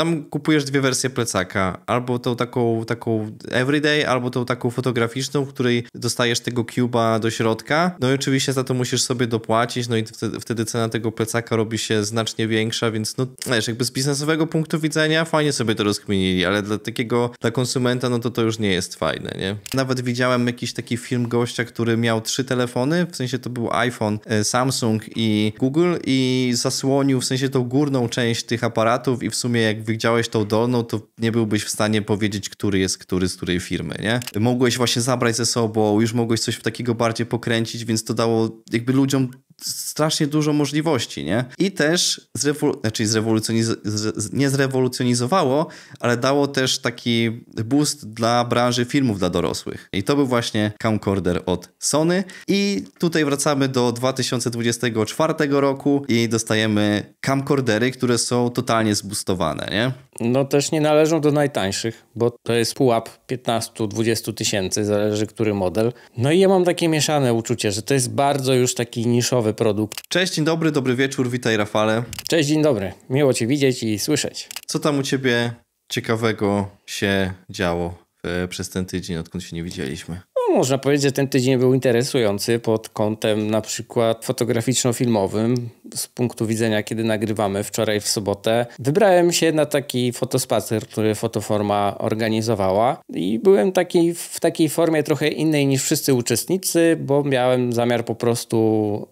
tam kupujesz dwie wersje plecaka. Albo tą taką, taką everyday, albo tą taką fotograficzną, w której dostajesz tego cuba do środka. No i oczywiście za to musisz sobie dopłacić, no i wtedy, wtedy cena tego plecaka robi się znacznie większa, więc no wiesz, jakby z biznesowego punktu widzenia fajnie sobie to rozkminili, ale dla takiego, dla konsumenta, no to to już nie jest fajne, nie? Nawet widziałem jakiś taki film gościa, który miał trzy telefony, w sensie to był iPhone, e, Samsung i Google i zasłonił w sensie tą górną część tych aparatów i w sumie jak widziałeś tą dolną, to nie byłbyś w stanie powiedzieć, który jest który z której firmy, nie? Mogłeś właśnie zabrać ze sobą, już mogłeś coś takiego bardziej pokręcić, więc to dało jakby ludziom strasznie dużo możliwości, nie? I też zrewol znaczy zrewolucjoniz z nie zrewolucjonizowało, ale dało też taki boost dla branży filmów dla dorosłych. I to był właśnie camcorder od Sony. I tutaj wracamy do 2024 roku i dostajemy camcordery, które są totalnie zbustowane, nie? nie? No też nie należą do najtańszych, bo to jest pułap 15-20 tysięcy, zależy który model. No i ja mam takie mieszane uczucie, że to jest bardzo już taki niszowy produkt. Cześć, dzień dobry, dobry wieczór, witaj Rafale. Cześć, dzień dobry, miło Cię widzieć i słyszeć. Co tam u Ciebie ciekawego się działo e, przez ten tydzień, odkąd się nie widzieliśmy? No, można powiedzieć, że ten tydzień był interesujący pod kątem na przykład fotograficzno-filmowym z punktu widzenia, kiedy nagrywamy wczoraj w sobotę, wybrałem się na taki fotospacer, który Fotoforma organizowała i byłem taki, w takiej formie trochę innej niż wszyscy uczestnicy, bo miałem zamiar po prostu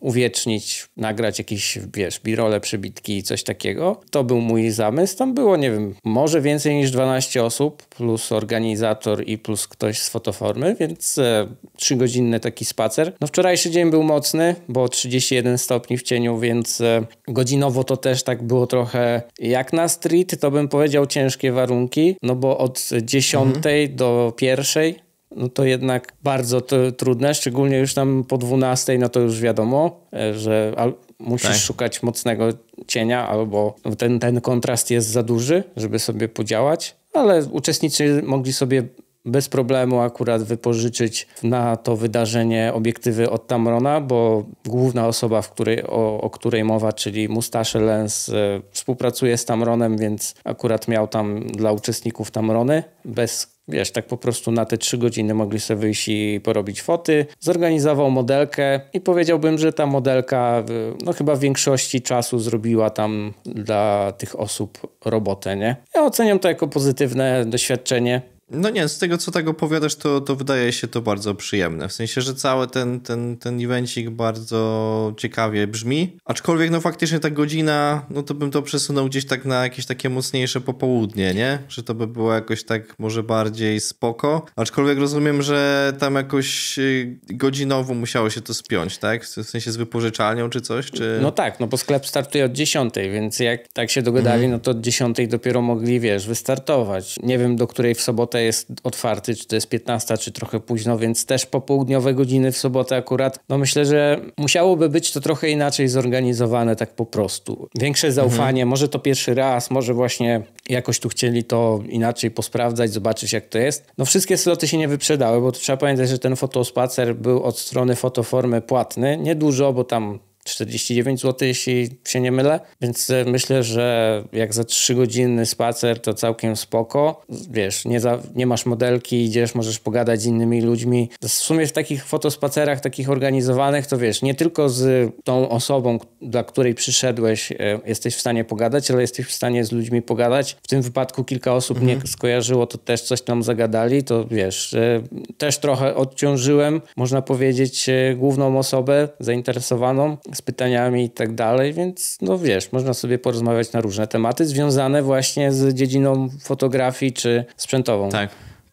uwiecznić, nagrać jakieś, wiesz, birole, przybitki i coś takiego. To był mój zamysł. Tam było, nie wiem, może więcej niż 12 osób, plus organizator i plus ktoś z Fotoformy, więc e, trzygodzinny taki spacer. No wczorajszy dzień był mocny, bo 31 stopni w cieniu, więc więc e, godzinowo to też tak było trochę jak na street, to bym powiedział ciężkie warunki, no bo od 10 mhm. do 1 no to jednak bardzo to trudne, szczególnie już tam po 12, no to już wiadomo, e, że musisz tak. szukać mocnego cienia albo ten, ten kontrast jest za duży, żeby sobie podziałać, ale uczestnicy mogli sobie bez problemu akurat wypożyczyć na to wydarzenie obiektywy od Tamrona, bo główna osoba, w której, o, o której mowa, czyli Mustache Lens, e, współpracuje z Tamronem, więc akurat miał tam dla uczestników Tamrony bez wiesz, tak po prostu na te trzy godziny mogli sobie wyjść i porobić foty. Zorganizował modelkę i powiedziałbym, że ta modelka no chyba w większości czasu zrobiła tam dla tych osób robotę, nie? Ja oceniam to jako pozytywne doświadczenie. No nie, z tego co tak opowiadasz, to, to wydaje się to bardzo przyjemne. W sensie, że cały ten, ten, ten evencik bardzo ciekawie brzmi. Aczkolwiek, no faktycznie ta godzina, no to bym to przesunął gdzieś tak na jakieś takie mocniejsze popołudnie, nie? Że to by było jakoś tak może bardziej spoko. Aczkolwiek rozumiem, że tam jakoś y, godzinowo musiało się to spiąć, tak? W sensie z wypożyczalnią czy coś? Czy... No tak, no bo sklep startuje od 10, więc jak tak się dogadali, mhm. no to od 10 dopiero mogli, wiesz, wystartować. Nie wiem, do której w sobotę sobotę jest otwarty, czy to jest 15, czy trochę późno, więc też popołudniowe godziny w sobotę akurat. No myślę, że musiałoby być to trochę inaczej zorganizowane tak po prostu. Większe mhm. zaufanie, mhm. może to pierwszy raz, może właśnie jakoś tu chcieli to inaczej posprawdzać, zobaczyć jak to jest. No wszystkie sloty się nie wyprzedały, bo to trzeba pamiętać, że ten fotospacer był od strony fotoformy płatny. Niedużo, bo tam 49 zł, jeśli się nie mylę. Więc e, myślę, że jak za 3 godziny spacer, to całkiem spoko. Wiesz, nie, za, nie masz modelki, idziesz, możesz pogadać z innymi ludźmi. W sumie w takich fotospacerach, takich organizowanych, to wiesz, nie tylko z tą osobą, dla której przyszedłeś, e, jesteś w stanie pogadać, ale jesteś w stanie z ludźmi pogadać. W tym wypadku kilka osób mhm. mnie skojarzyło, to też coś tam zagadali, to wiesz, e, też trochę odciążyłem, można powiedzieć, główną osobę zainteresowaną z pytaniami i tak dalej, więc no wiesz, można sobie porozmawiać na różne tematy związane właśnie z dziedziną fotografii czy sprzętową. Tak.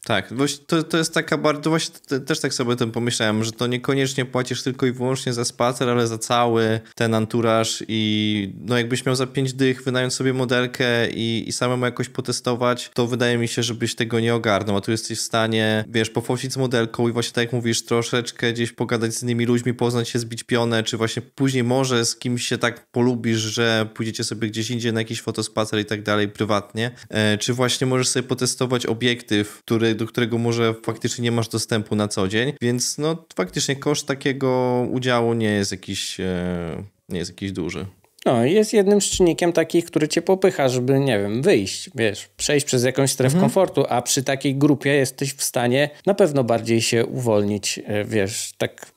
Tak, to, to jest taka bardzo, właśnie też tak sobie o tym pomyślałem, że to niekoniecznie płacisz tylko i wyłącznie za spacer, ale za cały ten anturaż i no jakbyś miał za pięć dych wynająć sobie modelkę i, i samemu jakoś potestować, to wydaje mi się, żebyś tego nie ogarnął, a tu jesteś w stanie, wiesz, pofosić z modelką i właśnie tak jak mówisz, troszeczkę gdzieś pogadać z innymi ludźmi, poznać się, zbić pionę, czy właśnie później może z kimś się tak polubisz, że pójdziecie sobie gdzieś indziej na jakiś fotospacer i tak dalej prywatnie, e, czy właśnie możesz sobie potestować obiektyw, który do którego może faktycznie nie masz dostępu na co dzień, więc no faktycznie koszt takiego udziału nie jest jakiś, e, nie jest jakiś duży. No, jest jednym z czynnikiem takich, który cię popycha, żeby, nie wiem, wyjść, wiesz, przejść przez jakąś strefę mhm. komfortu, a przy takiej grupie jesteś w stanie na pewno bardziej się uwolnić, e, wiesz, tak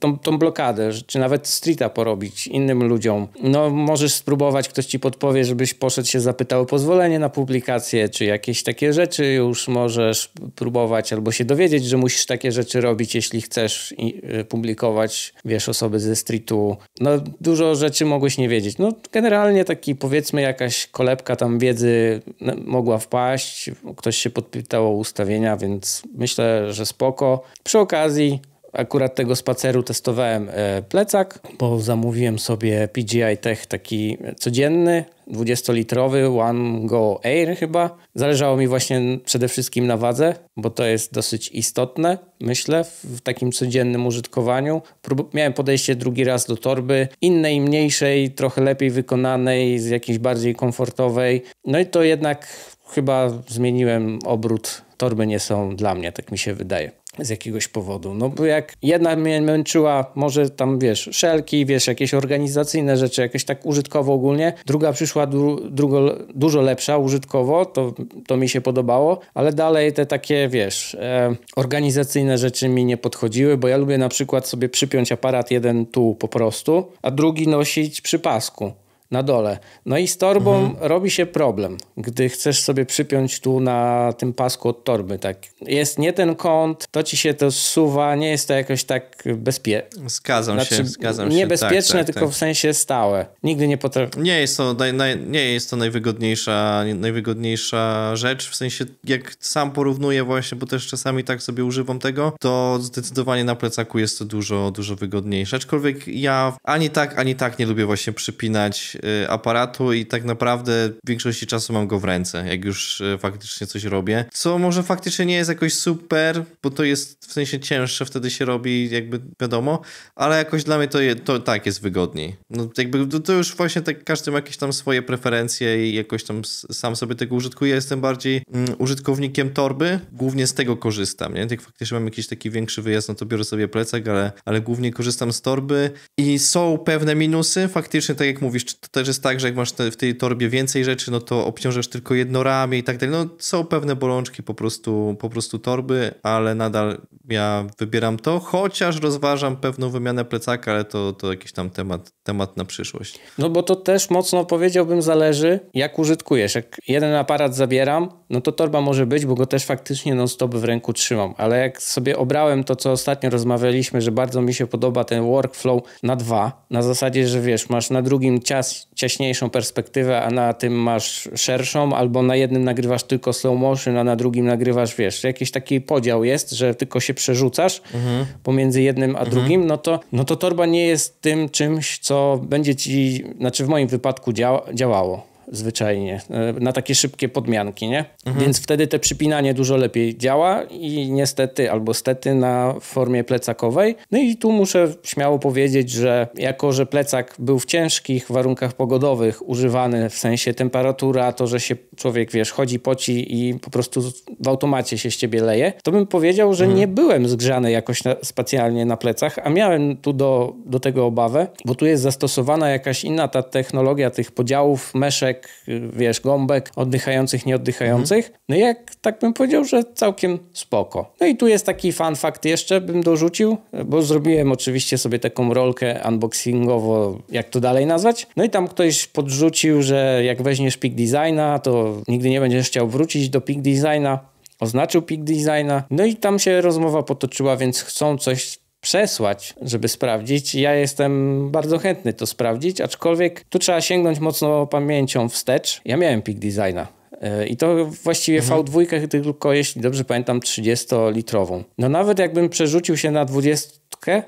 tą, tą blokadę, czy nawet streeta porobić innym ludziom. No, możesz spróbować, ktoś ci podpowie, żebyś poszedł się zapytał o pozwolenie na publikację, czy jakieś takie rzeczy już możesz próbować, albo się dowiedzieć, że musisz takie rzeczy robić, jeśli chcesz e, publikować, wiesz, osoby ze streetu. No, dużo rzeczy mogłeś nie wiedzieć powiedzieć? No generalnie taki powiedzmy jakaś kolebka tam wiedzy no, mogła wpaść, ktoś się podpytał o ustawienia, więc myślę, że spoko. Przy okazji akurat tego spaceru testowałem e, plecak, bo zamówiłem sobie PGI Tech taki codzienny, 20-litrowy One Go Air chyba. Zależało mi właśnie przede wszystkim na wadze, bo to jest dosyć istotne, myślę, w takim codziennym użytkowaniu. Prób miałem podejście drugi raz do torby, innej, mniejszej, trochę lepiej wykonanej, z jakiejś bardziej komfortowej. No i to jednak chyba zmieniłem obrót. Torby nie są dla mnie, tak mi się wydaje z jakiegoś powodu. No bo jak jedna mnie męczyła, może tam wiesz, szelki, wiesz, jakieś organizacyjne rzeczy, jakieś tak użytkowo ogólnie, druga przyszła du drugo, dużo lepsza użytkowo, to, to mi się podobało, ale dalej te takie, wiesz, e, organizacyjne rzeczy mi nie podchodziły, bo ja lubię na przykład sobie przypiąć aparat jeden tu po prostu, a drugi nosić przy pasku na dole. No i z torbą mhm. robi się problem, gdy chcesz sobie przypiąć tu na tym pasku od torby. Tak. Jest nie ten kąt, to ci się to zsuwa, nie jest to jakoś tak bezpieczne. Zgadzam znaczy, się, zgadzam się. Niebezpieczne, tak, tak, tylko tak. w sensie stałe. Nigdy nie potrafię. Nie jest to, naj, naj, nie jest to najwygodniejsza, najwygodniejsza rzecz, w sensie jak sam porównuję właśnie, bo też czasami tak sobie używam tego, to zdecydowanie na plecaku jest to dużo, dużo wygodniejsze. Aczkolwiek ja ani tak, ani tak nie lubię właśnie przypinać Y, aparatu i tak naprawdę w większości czasu mam go w ręce, jak już y, faktycznie coś robię. Co może faktycznie nie jest jakoś super, bo to jest w sensie cięższe, wtedy się robi jakby wiadomo, ale jakoś dla mnie to, je, to tak jest wygodniej. No jakby to, to już właśnie tak każdy ma jakieś tam swoje preferencje i jakoś tam sam sobie tego użytkuję. Jestem bardziej mm, użytkownikiem torby, głównie z tego korzystam, nie? Jak faktycznie mam jakiś taki większy wyjazd, no to biorę sobie plecak, ale, ale głównie korzystam z torby i są pewne minusy, faktycznie tak jak mówisz, też jest tak, że jak masz w tej torbie więcej rzeczy, no to obciążasz tylko jedno ramię i tak dalej. No są pewne bolączki po prostu, po prostu torby, ale nadal ja wybieram to, chociaż rozważam pewną wymianę plecaka, ale to, to jakiś tam temat, temat na przyszłość. No bo to też mocno powiedziałbym zależy, jak użytkujesz. Jak jeden aparat zabieram, no to torba może być, bo go też faktycznie non-stop w ręku trzymam, ale jak sobie obrałem to, co ostatnio rozmawialiśmy, że bardzo mi się podoba ten workflow na dwa, na zasadzie, że wiesz, masz na drugim cias ciaśniejszą perspektywę, a na tym masz szerszą, albo na jednym nagrywasz tylko slow motion, a na drugim nagrywasz, wiesz, jakiś taki podział jest, że tylko się przerzucasz mhm. pomiędzy jednym a mhm. drugim, no to, no to torba nie jest tym czymś, co będzie ci, znaczy w moim wypadku dzia działało zwyczajnie, e, na takie szybkie podmianki, nie? Mhm. Więc wtedy te przypinanie dużo lepiej działa i niestety albo stety na formie plecakowej. No i tu muszę śmiało powiedzieć, że jako, że plecak był w ciężkich warunkach pogodowych używany, w sensie temperatura, to, że się człowiek, wiesz, chodzi, poci i po prostu w automacie się z ciebie leje, to bym powiedział, że mhm. nie byłem zgrzany jakoś na, specjalnie na plecach, a miałem tu do, do tego obawę, bo tu jest zastosowana jakaś inna ta technologia tych podziałów meszek, wiesz, gąbek oddychających, nieoddychających. Mhm. No jak tak bym powiedział, że całkiem spoko. No i tu jest taki fun fact jeszcze bym dorzucił, bo zrobiłem oczywiście sobie taką rolkę unboxingowo, jak to dalej nazwać. No i tam ktoś podrzucił, że jak weźmiesz Peak Designa, to nigdy nie będziesz chciał wrócić do Peak Designa. Oznaczył Peak Designa. No i tam się rozmowa potoczyła, więc chcą coś przesłać, żeby sprawdzić. Ja jestem bardzo chętny to sprawdzić, aczkolwiek tu trzeba sięgnąć mocno pamięcią wstecz. Ja miałem peak designa E, I to właściwie mhm. V2, tylko jeśli dobrze pamiętam, 30-litrową. No nawet jakbym przerzucił się na 20,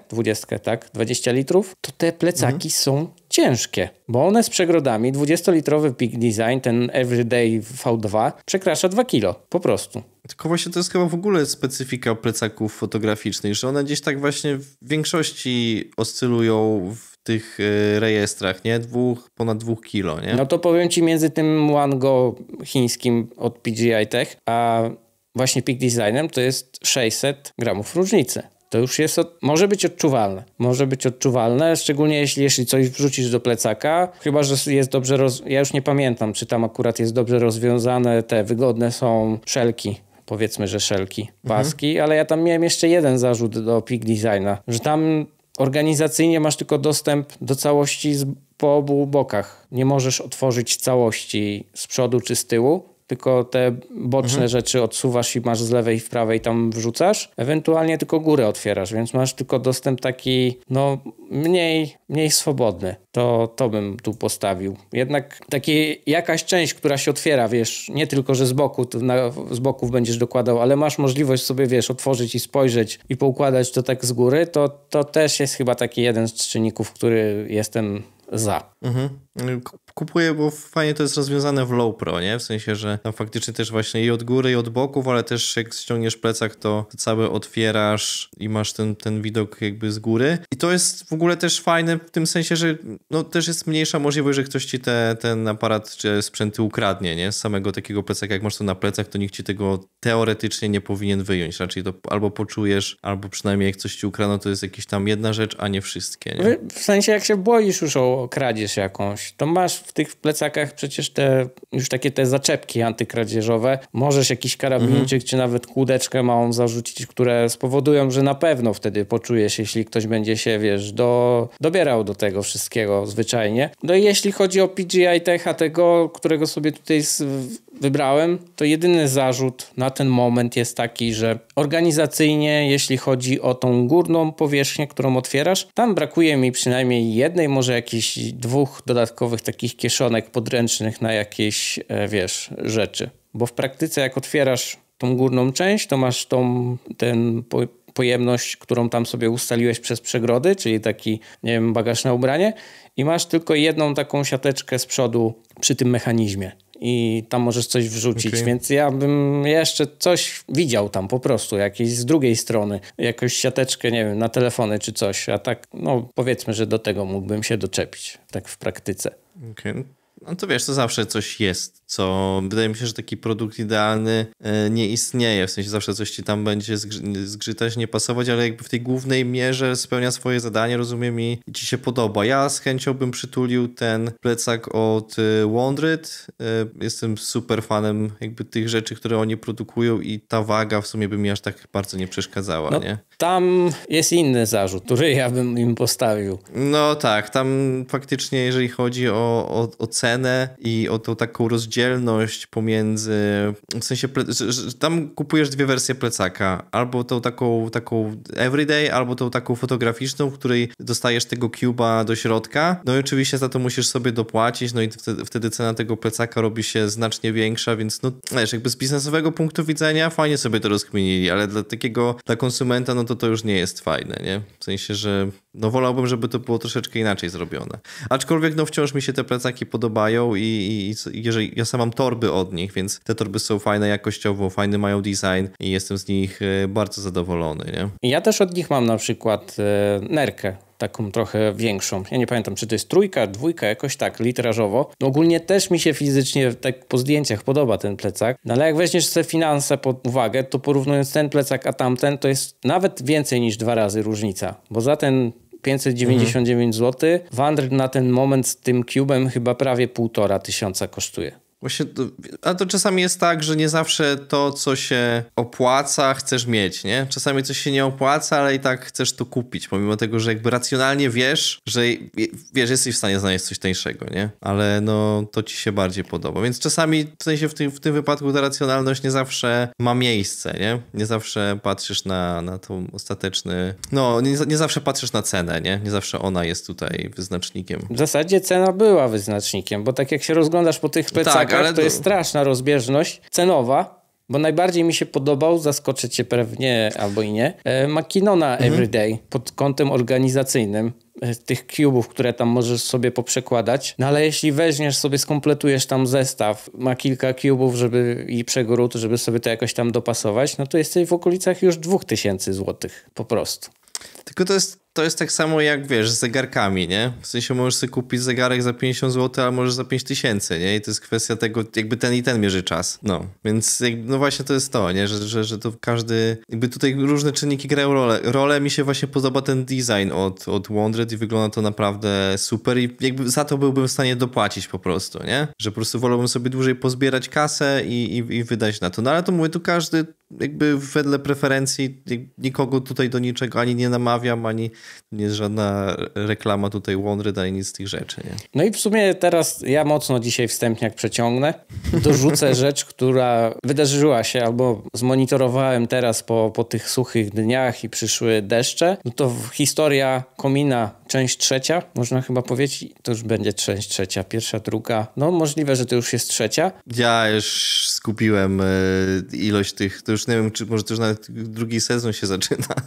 20, tak, 20 litrów, to te plecaki mhm. są ciężkie, bo one z przegrodami, 20-litrowy Peak Design, ten Everyday V2, przekracza 2 kilo, po prostu. Tylko właśnie to jest chyba w ogóle specyfika plecaków fotograficznych, że one gdzieś tak właśnie w większości oscylują w tych e, rejestrach, nie? Dwóch, ponad dwóch kilo, nie? No to powiem ci między tym OneGo chińskim od PGI Tech, a właśnie Peak Designem to jest 600 gramów różnicy. To już jest, od, może być odczuwalne. Może być odczuwalne, szczególnie jeśli, jeśli coś wrzucisz do plecaka. Chyba, że jest dobrze, roz, ja już nie pamiętam, czy tam akurat jest dobrze rozwiązane, te wygodne są szelki powiedzmy, że szelki, mhm. paski, mhm. ale ja tam miałem jeszcze jeden zarzut do Peak Designa, że tam organizacyjnie masz tylko dostęp do całości z, po obu bokach. Nie możesz otworzyć całości z przodu czy z tyłu, tylko te boczne mhm. rzeczy odsuwasz i masz z lewej i w prawej tam wrzucasz, ewentualnie tylko górę otwierasz, więc masz tylko dostęp taki, no mniej, mniej swobodny. To, to bym tu postawił. Jednak taki jakaś część, która się otwiera, wiesz, nie tylko, że z boku, na, z boków będziesz dokładał, ale masz możliwość sobie, wiesz, otworzyć i spojrzeć i poukładać to tak z góry, to, to też jest chyba taki jeden z czynników, który jestem za. Mhm. Kupuję, bo fajnie to jest rozwiązane w low pro, nie? W sensie, że tam faktycznie też właśnie i od góry, i od boków, ale też jak ściągniesz plecak, to cały otwierasz i masz ten, ten widok jakby z góry. I to jest w ogóle też fajne w tym sensie, że no też jest mniejsza możliwość, że ktoś ci te, ten aparat czy sprzęty ukradnie, nie? Z samego takiego plecaka, jak masz to na plecach, to nikt ci tego teoretycznie nie powinien wyjąć. Raczej to albo poczujesz, albo przynajmniej jak coś ci ukrano, to jest jakaś tam jedna rzecz, a nie wszystkie, nie? W sensie, jak się boisz już o kradzież jakąś, to masz w tych plecakach przecież te już takie te zaczepki antykradzieżowe. Możesz jakiś karabinczyk mhm. czy nawet kłódeczkę małą zarzucić, które spowodują, że na pewno wtedy poczujesz, jeśli ktoś będzie się, wiesz, do, dobierał do tego wszystkiego zwyczajnie. No i jeśli chodzi o PGI Techa, tego, którego sobie tutaj wybrałem, to jedyny zarzut na ten moment jest taki, że organizacyjnie, jeśli chodzi o tą górną powierzchnię, którą otwierasz, tam brakuje mi przynajmniej jednej, może jakichś dwóch dodatkowych takich kieszonek podręcznych na jakieś, e, wiesz, rzeczy. Bo w praktyce, jak otwierasz tą górną część, to masz tą, ten pojemność, którą tam sobie ustaliłeś przez przegrody, czyli taki, nie wiem, bagaż na ubranie i masz tylko jedną taką siateczkę z przodu przy tym mechanizmie i tam możesz coś wrzucić, okay. więc ja bym jeszcze coś widział tam po prostu, jakieś z drugiej strony, jakąś siateczkę, nie wiem, na telefony czy coś, a tak, no powiedzmy, że do tego mógłbym się doczepić, tak w praktyce. Okej, okay. No, no to wiesz, to zawsze coś jest co wydaje mi się, że taki produkt idealny e, nie istnieje. W sensie zawsze coś ci tam będzie zgrzytać, nie pasować, ale jakby w tej głównej mierze spełnia swoje zadanie, rozumiem, i ci się podoba. Ja z chęcią bym przytulił ten plecak od e, Wondred. Jestem super fanem jakby tych rzeczy, które oni produkują i ta waga w sumie by mi aż tak bardzo nie przeszkadzała, no, nie? Tam jest inny zarzut, który ja bym im postawił. No tak, tam faktycznie jeżeli chodzi o, o, o cenę i o tą taką rozdzielność dzielność pomiędzy, w sensie tam kupujesz dwie wersje plecaka, albo tą taką, taką everyday, albo tą taką fotograficzną, w której dostajesz tego cuba do środka, no i oczywiście za to musisz sobie dopłacić, no i wtedy, wtedy cena tego plecaka robi się znacznie większa, więc no wiesz, jakby z biznesowego punktu widzenia fajnie sobie to rozkminili, ale dla takiego, dla konsumenta, no to to już nie jest fajne, nie? W sensie, że no wolałbym, żeby to było troszeczkę inaczej zrobione. Aczkolwiek no wciąż mi się te plecaki podobają i, i, i jeżeli ja sam mam torby od nich, więc te torby są fajne jakościowo, fajny mają design i jestem z nich e, bardzo zadowolony. Nie? Ja też od nich mam na przykład e, nerkę taką trochę większą. Ja nie pamiętam, czy to jest trójka, dwójka, jakoś tak, litrażowo. No ogólnie też mi się fizycznie, tak po zdjęciach, podoba ten plecak. No ale jak weźmiesz sobie finanse pod uwagę, to porównując ten plecak a tamten, to jest nawet więcej niż dwa razy różnica. Bo za ten 599 mhm. zł. Wander na ten moment z tym cubem chyba prawie półtora tysiąca kosztuje. Właśnie, to, a to czasami jest tak, że nie zawsze to, co się opłaca, chcesz mieć, nie? Czasami coś się nie opłaca, ale i tak chcesz to kupić, pomimo tego, że jakby racjonalnie wiesz, że wiesz, jesteś w stanie znaleźć coś tańszego, nie? Ale no, to ci się bardziej podoba. Więc czasami, w sensie w tym, w tym wypadku ta racjonalność nie zawsze ma miejsce, nie? Nie zawsze patrzysz na, na tą ostateczny... No, nie, nie zawsze patrzysz na cenę, nie? Nie zawsze ona jest tutaj wyznacznikiem. W zasadzie cena była wyznacznikiem, bo tak jak się rozglądasz po tych plecach, tak, tak, tak, ale to jest straszna rozbieżność cenowa. Bo najbardziej mi się podobał, zaskoczyć cię pewnie albo i nie, e, Makinona mhm. Everyday pod kątem organizacyjnym e, tych cubów, które tam możesz sobie poprzekładać. No ale jeśli weźmiesz sobie, skompletujesz tam zestaw, ma kilka cubów żeby, i przegród, żeby sobie to jakoś tam dopasować, no to jesteś w okolicach już 2000 zł po prostu. Tylko to jest, to jest tak samo jak, wiesz, z zegarkami, nie? W sensie możesz sobie kupić zegarek za 50 zł, a możesz za 5000, nie? I to jest kwestia tego, jakby ten i ten mierzy czas. No, więc no właśnie to jest to, nie? Że, że, że to każdy, jakby tutaj różne czynniki grają rolę. Rolę mi się właśnie podoba ten design od, od Wondred i wygląda to naprawdę super i jakby za to byłbym w stanie dopłacić po prostu, nie? Że po prostu wolałbym sobie dłużej pozbierać kasę i, i, i wydać na to. No ale to mówię, tu każdy jakby wedle preferencji nikogo tutaj do niczego ani nie namawia, namawiam, ani nie jest żadna reklama tutaj OneRed, ani nic z tych rzeczy. Nie? No i w sumie teraz ja mocno dzisiaj wstępniak przeciągnę. Dorzucę rzecz, która wydarzyła się, albo zmonitorowałem teraz po, po tych suchych dniach i przyszły deszcze. No to historia komina, część trzecia, można chyba powiedzieć, to już będzie część trzecia, pierwsza, druga. No możliwe, że to już jest trzecia. Ja już skupiłem e, ilość tych, to już nie wiem, czy może to już nawet drugi sezon się zaczyna.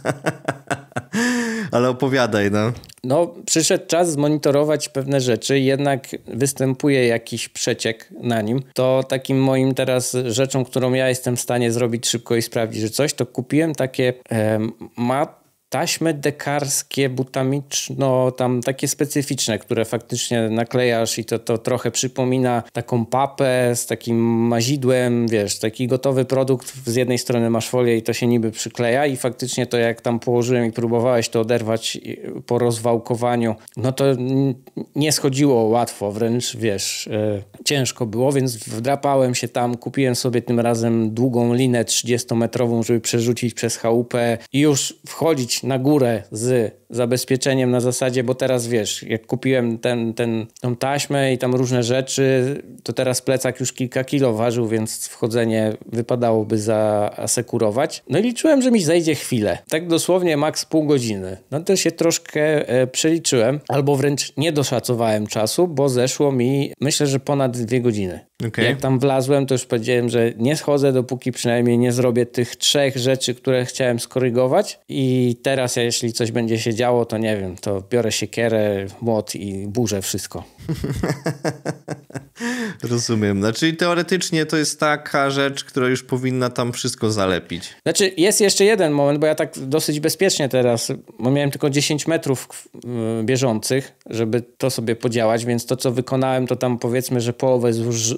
ale opowiadaj, no. No, przyszedł czas zmonitorować pewne rzeczy, jednak występuje jakiś przeciek na nim. To takim moim teraz rzeczą, którą ja jestem w stanie zrobić szybko i sprawdzić, że coś, to kupiłem takie e, mat taśmy dekarskie, butamiczno, tam takie specyficzne, które faktycznie naklejasz i to, to trochę przypomina taką papę z takim mazidłem, wiesz, taki gotowy produkt, z jednej strony masz folię i to się niby przykleja i faktycznie to jak tam położyłem i próbowałeś to oderwać po rozwałkowaniu, no to nie schodziło łatwo, wręcz wiesz, yy, ciężko było, więc wdrapałem się tam, kupiłem sobie tym razem długą linę 30-metrową, żeby przerzucić przez chałupę i już wchodzić na górę z zabezpieczeniem na zasadzie, bo teraz wiesz, jak kupiłem ten, ten, tą taśmę i tam różne rzeczy, to teraz plecak już kilka kilo ważył, więc wchodzenie wypadałoby zaasekurować. No i liczyłem, że mi zejdzie chwilę. Tak dosłownie maks pół godziny. No to się troszkę e, przeliczyłem, albo wręcz nie doszacowałem czasu, bo zeszło mi myślę, że ponad dwie godziny. Okay. Jak tam wlazłem, to już powiedziałem, że nie schodzę, dopóki przynajmniej nie zrobię tych trzech rzeczy, które chciałem skorygować. I teraz, jeśli coś będzie się działo, to nie wiem, to biorę siekierę, młot i burzę wszystko. Rozumiem. Znaczy teoretycznie to jest taka rzecz, która już powinna tam wszystko zalepić. Znaczy jest jeszcze jeden moment, bo ja tak dosyć bezpiecznie teraz, bo miałem tylko 10 metrów y, bieżących, żeby to sobie podziałać, więc to co wykonałem to tam powiedzmy, że połowę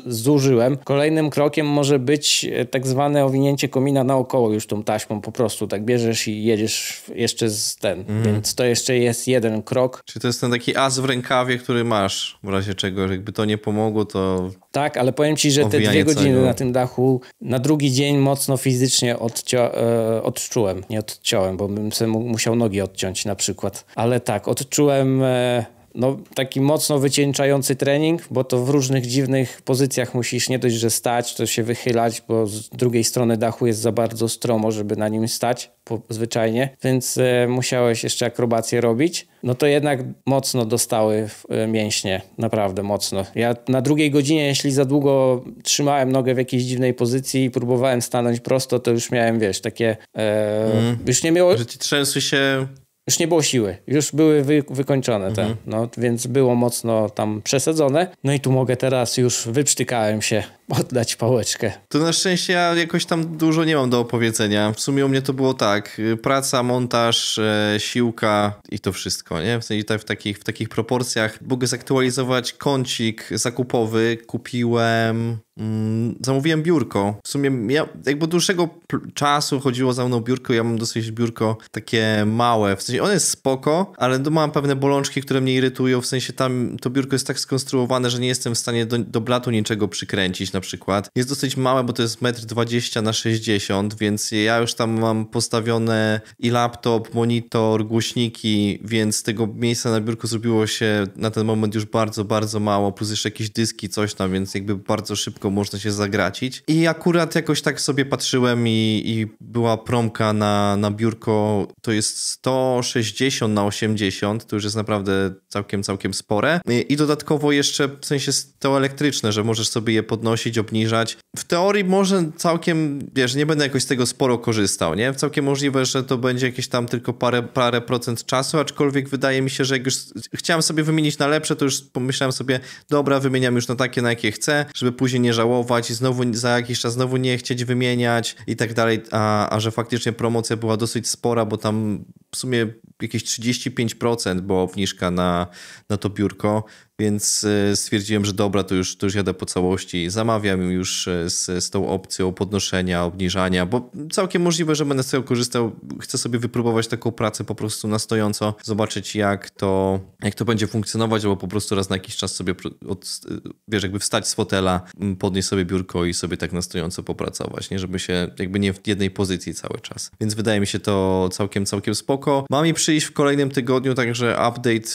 zużyłem. Kolejnym krokiem może być e, tak zwane owinięcie komina naokoło już tą taśmą po prostu, tak bierzesz i jedziesz jeszcze z ten, mhm. więc to jeszcze jest jeden krok. Czy to jest ten taki as w rękawie, który masz w razie czego, jakby to nie pomogło, to. Tak, ale powiem ci, że te dwie godziny na tym dachu na drugi dzień mocno fizycznie e, odczułem, nie odciąłem, bo bym sobie musiał nogi odciąć na przykład. Ale tak, odczułem e, no, taki mocno wycieńczający trening, bo to w różnych dziwnych pozycjach musisz nie dość, że stać, to się wychylać, bo z drugiej strony dachu jest za bardzo stromo, żeby na nim stać po, zwyczajnie, więc e, musiałeś jeszcze akrobację robić. No to jednak mocno dostały e, mięśnie, naprawdę mocno. Ja na drugiej godzinie, jeśli za długo trzymałem nogę w jakiejś dziwnej pozycji i próbowałem stanąć prosto, to już miałem, wiesz, takie... E, mm. Już nie miało... Że ci trzęsły się już nie było siły, już były wy, wykończone mhm. te, no, więc było mocno tam przesadzone. No i tu mogę teraz, już wyprztykałem się oddać pałeczkę. To na szczęście ja jakoś tam dużo nie mam do opowiedzenia. W sumie u mnie to było tak, y, praca, montaż, e, siłka i to wszystko, nie? W, sensie tak, w, takich, w takich proporcjach. Mogę zaktualizować kącik zakupowy, kupiłem... Mm, zamówiłem biurko. W sumie ja, jakby dłuższego czasu chodziło za mną biurko, ja mam dosyć biurko takie małe, w sensie ono jest spoko, ale no mam pewne bolączki, które mnie irytują, w sensie tam to biurko jest tak skonstruowane, że nie jestem w stanie do, do blatu niczego przykręcić na przykład, jest dosyć małe, bo to jest 1,20 m na 60 więc ja już tam mam postawione i laptop, monitor, głośniki, więc tego miejsca na biurku zrobiło się na ten moment już bardzo, bardzo mało, plus jeszcze jakieś dyski, coś tam, więc jakby bardzo szybko można się zagracić. I akurat jakoś tak sobie patrzyłem i, i była promka na, na biurko, to jest 160 na 80, to już jest naprawdę całkiem, całkiem spore. I, dodatkowo jeszcze w sensie to elektryczne, że możesz sobie je podnosić podnosić, obniżać. W teorii może całkiem, wiesz, nie będę jakoś z tego sporo korzystał, nie? Całkiem możliwe, że to będzie jakieś tam tylko parę, parę procent czasu, aczkolwiek wydaje mi się, że jak już chciałem sobie wymienić na lepsze, to już pomyślałem sobie, dobra, wymieniam już na takie, na jakie chcę, żeby później nie żałować i znowu za jakiś czas znowu nie chcieć wymieniać i tak dalej, a, a że faktycznie promocja była dosyć spora, bo tam w sumie jakieś 35%, bo obniżka na, na to biurko, więc e, stwierdziłem, że dobra, to już, to już jadę po całości. Zamawiam już e, z, z tą opcją podnoszenia, obniżania, bo całkiem możliwe, że będę z tego korzystał. Chcę sobie wypróbować taką pracę po prostu na stojąco, zobaczyć jak to, jak to będzie funkcjonować, albo po prostu raz na jakiś czas sobie, od, e, wiesz, jakby wstać z fotela, podnieść sobie biurko i sobie tak na stojąco popracować, nie? Żeby się jakby nie w jednej pozycji cały czas. Więc wydaje mi się to całkiem, całkiem spoko. Ma mi przyjść w kolejnym tygodniu także update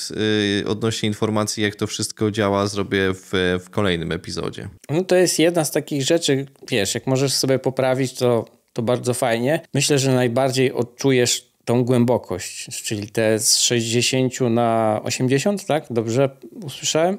y, odnośnie informacji, jak to wszystko wszystko działa, zrobię w, w kolejnym epizodzie. No to jest jedna z takich rzeczy, wiesz, jak możesz sobie poprawić, to, to bardzo fajnie. Myślę, że najbardziej odczujesz tą głębokość, czyli te z 60 na 80, tak? Dobrze usłyszałem?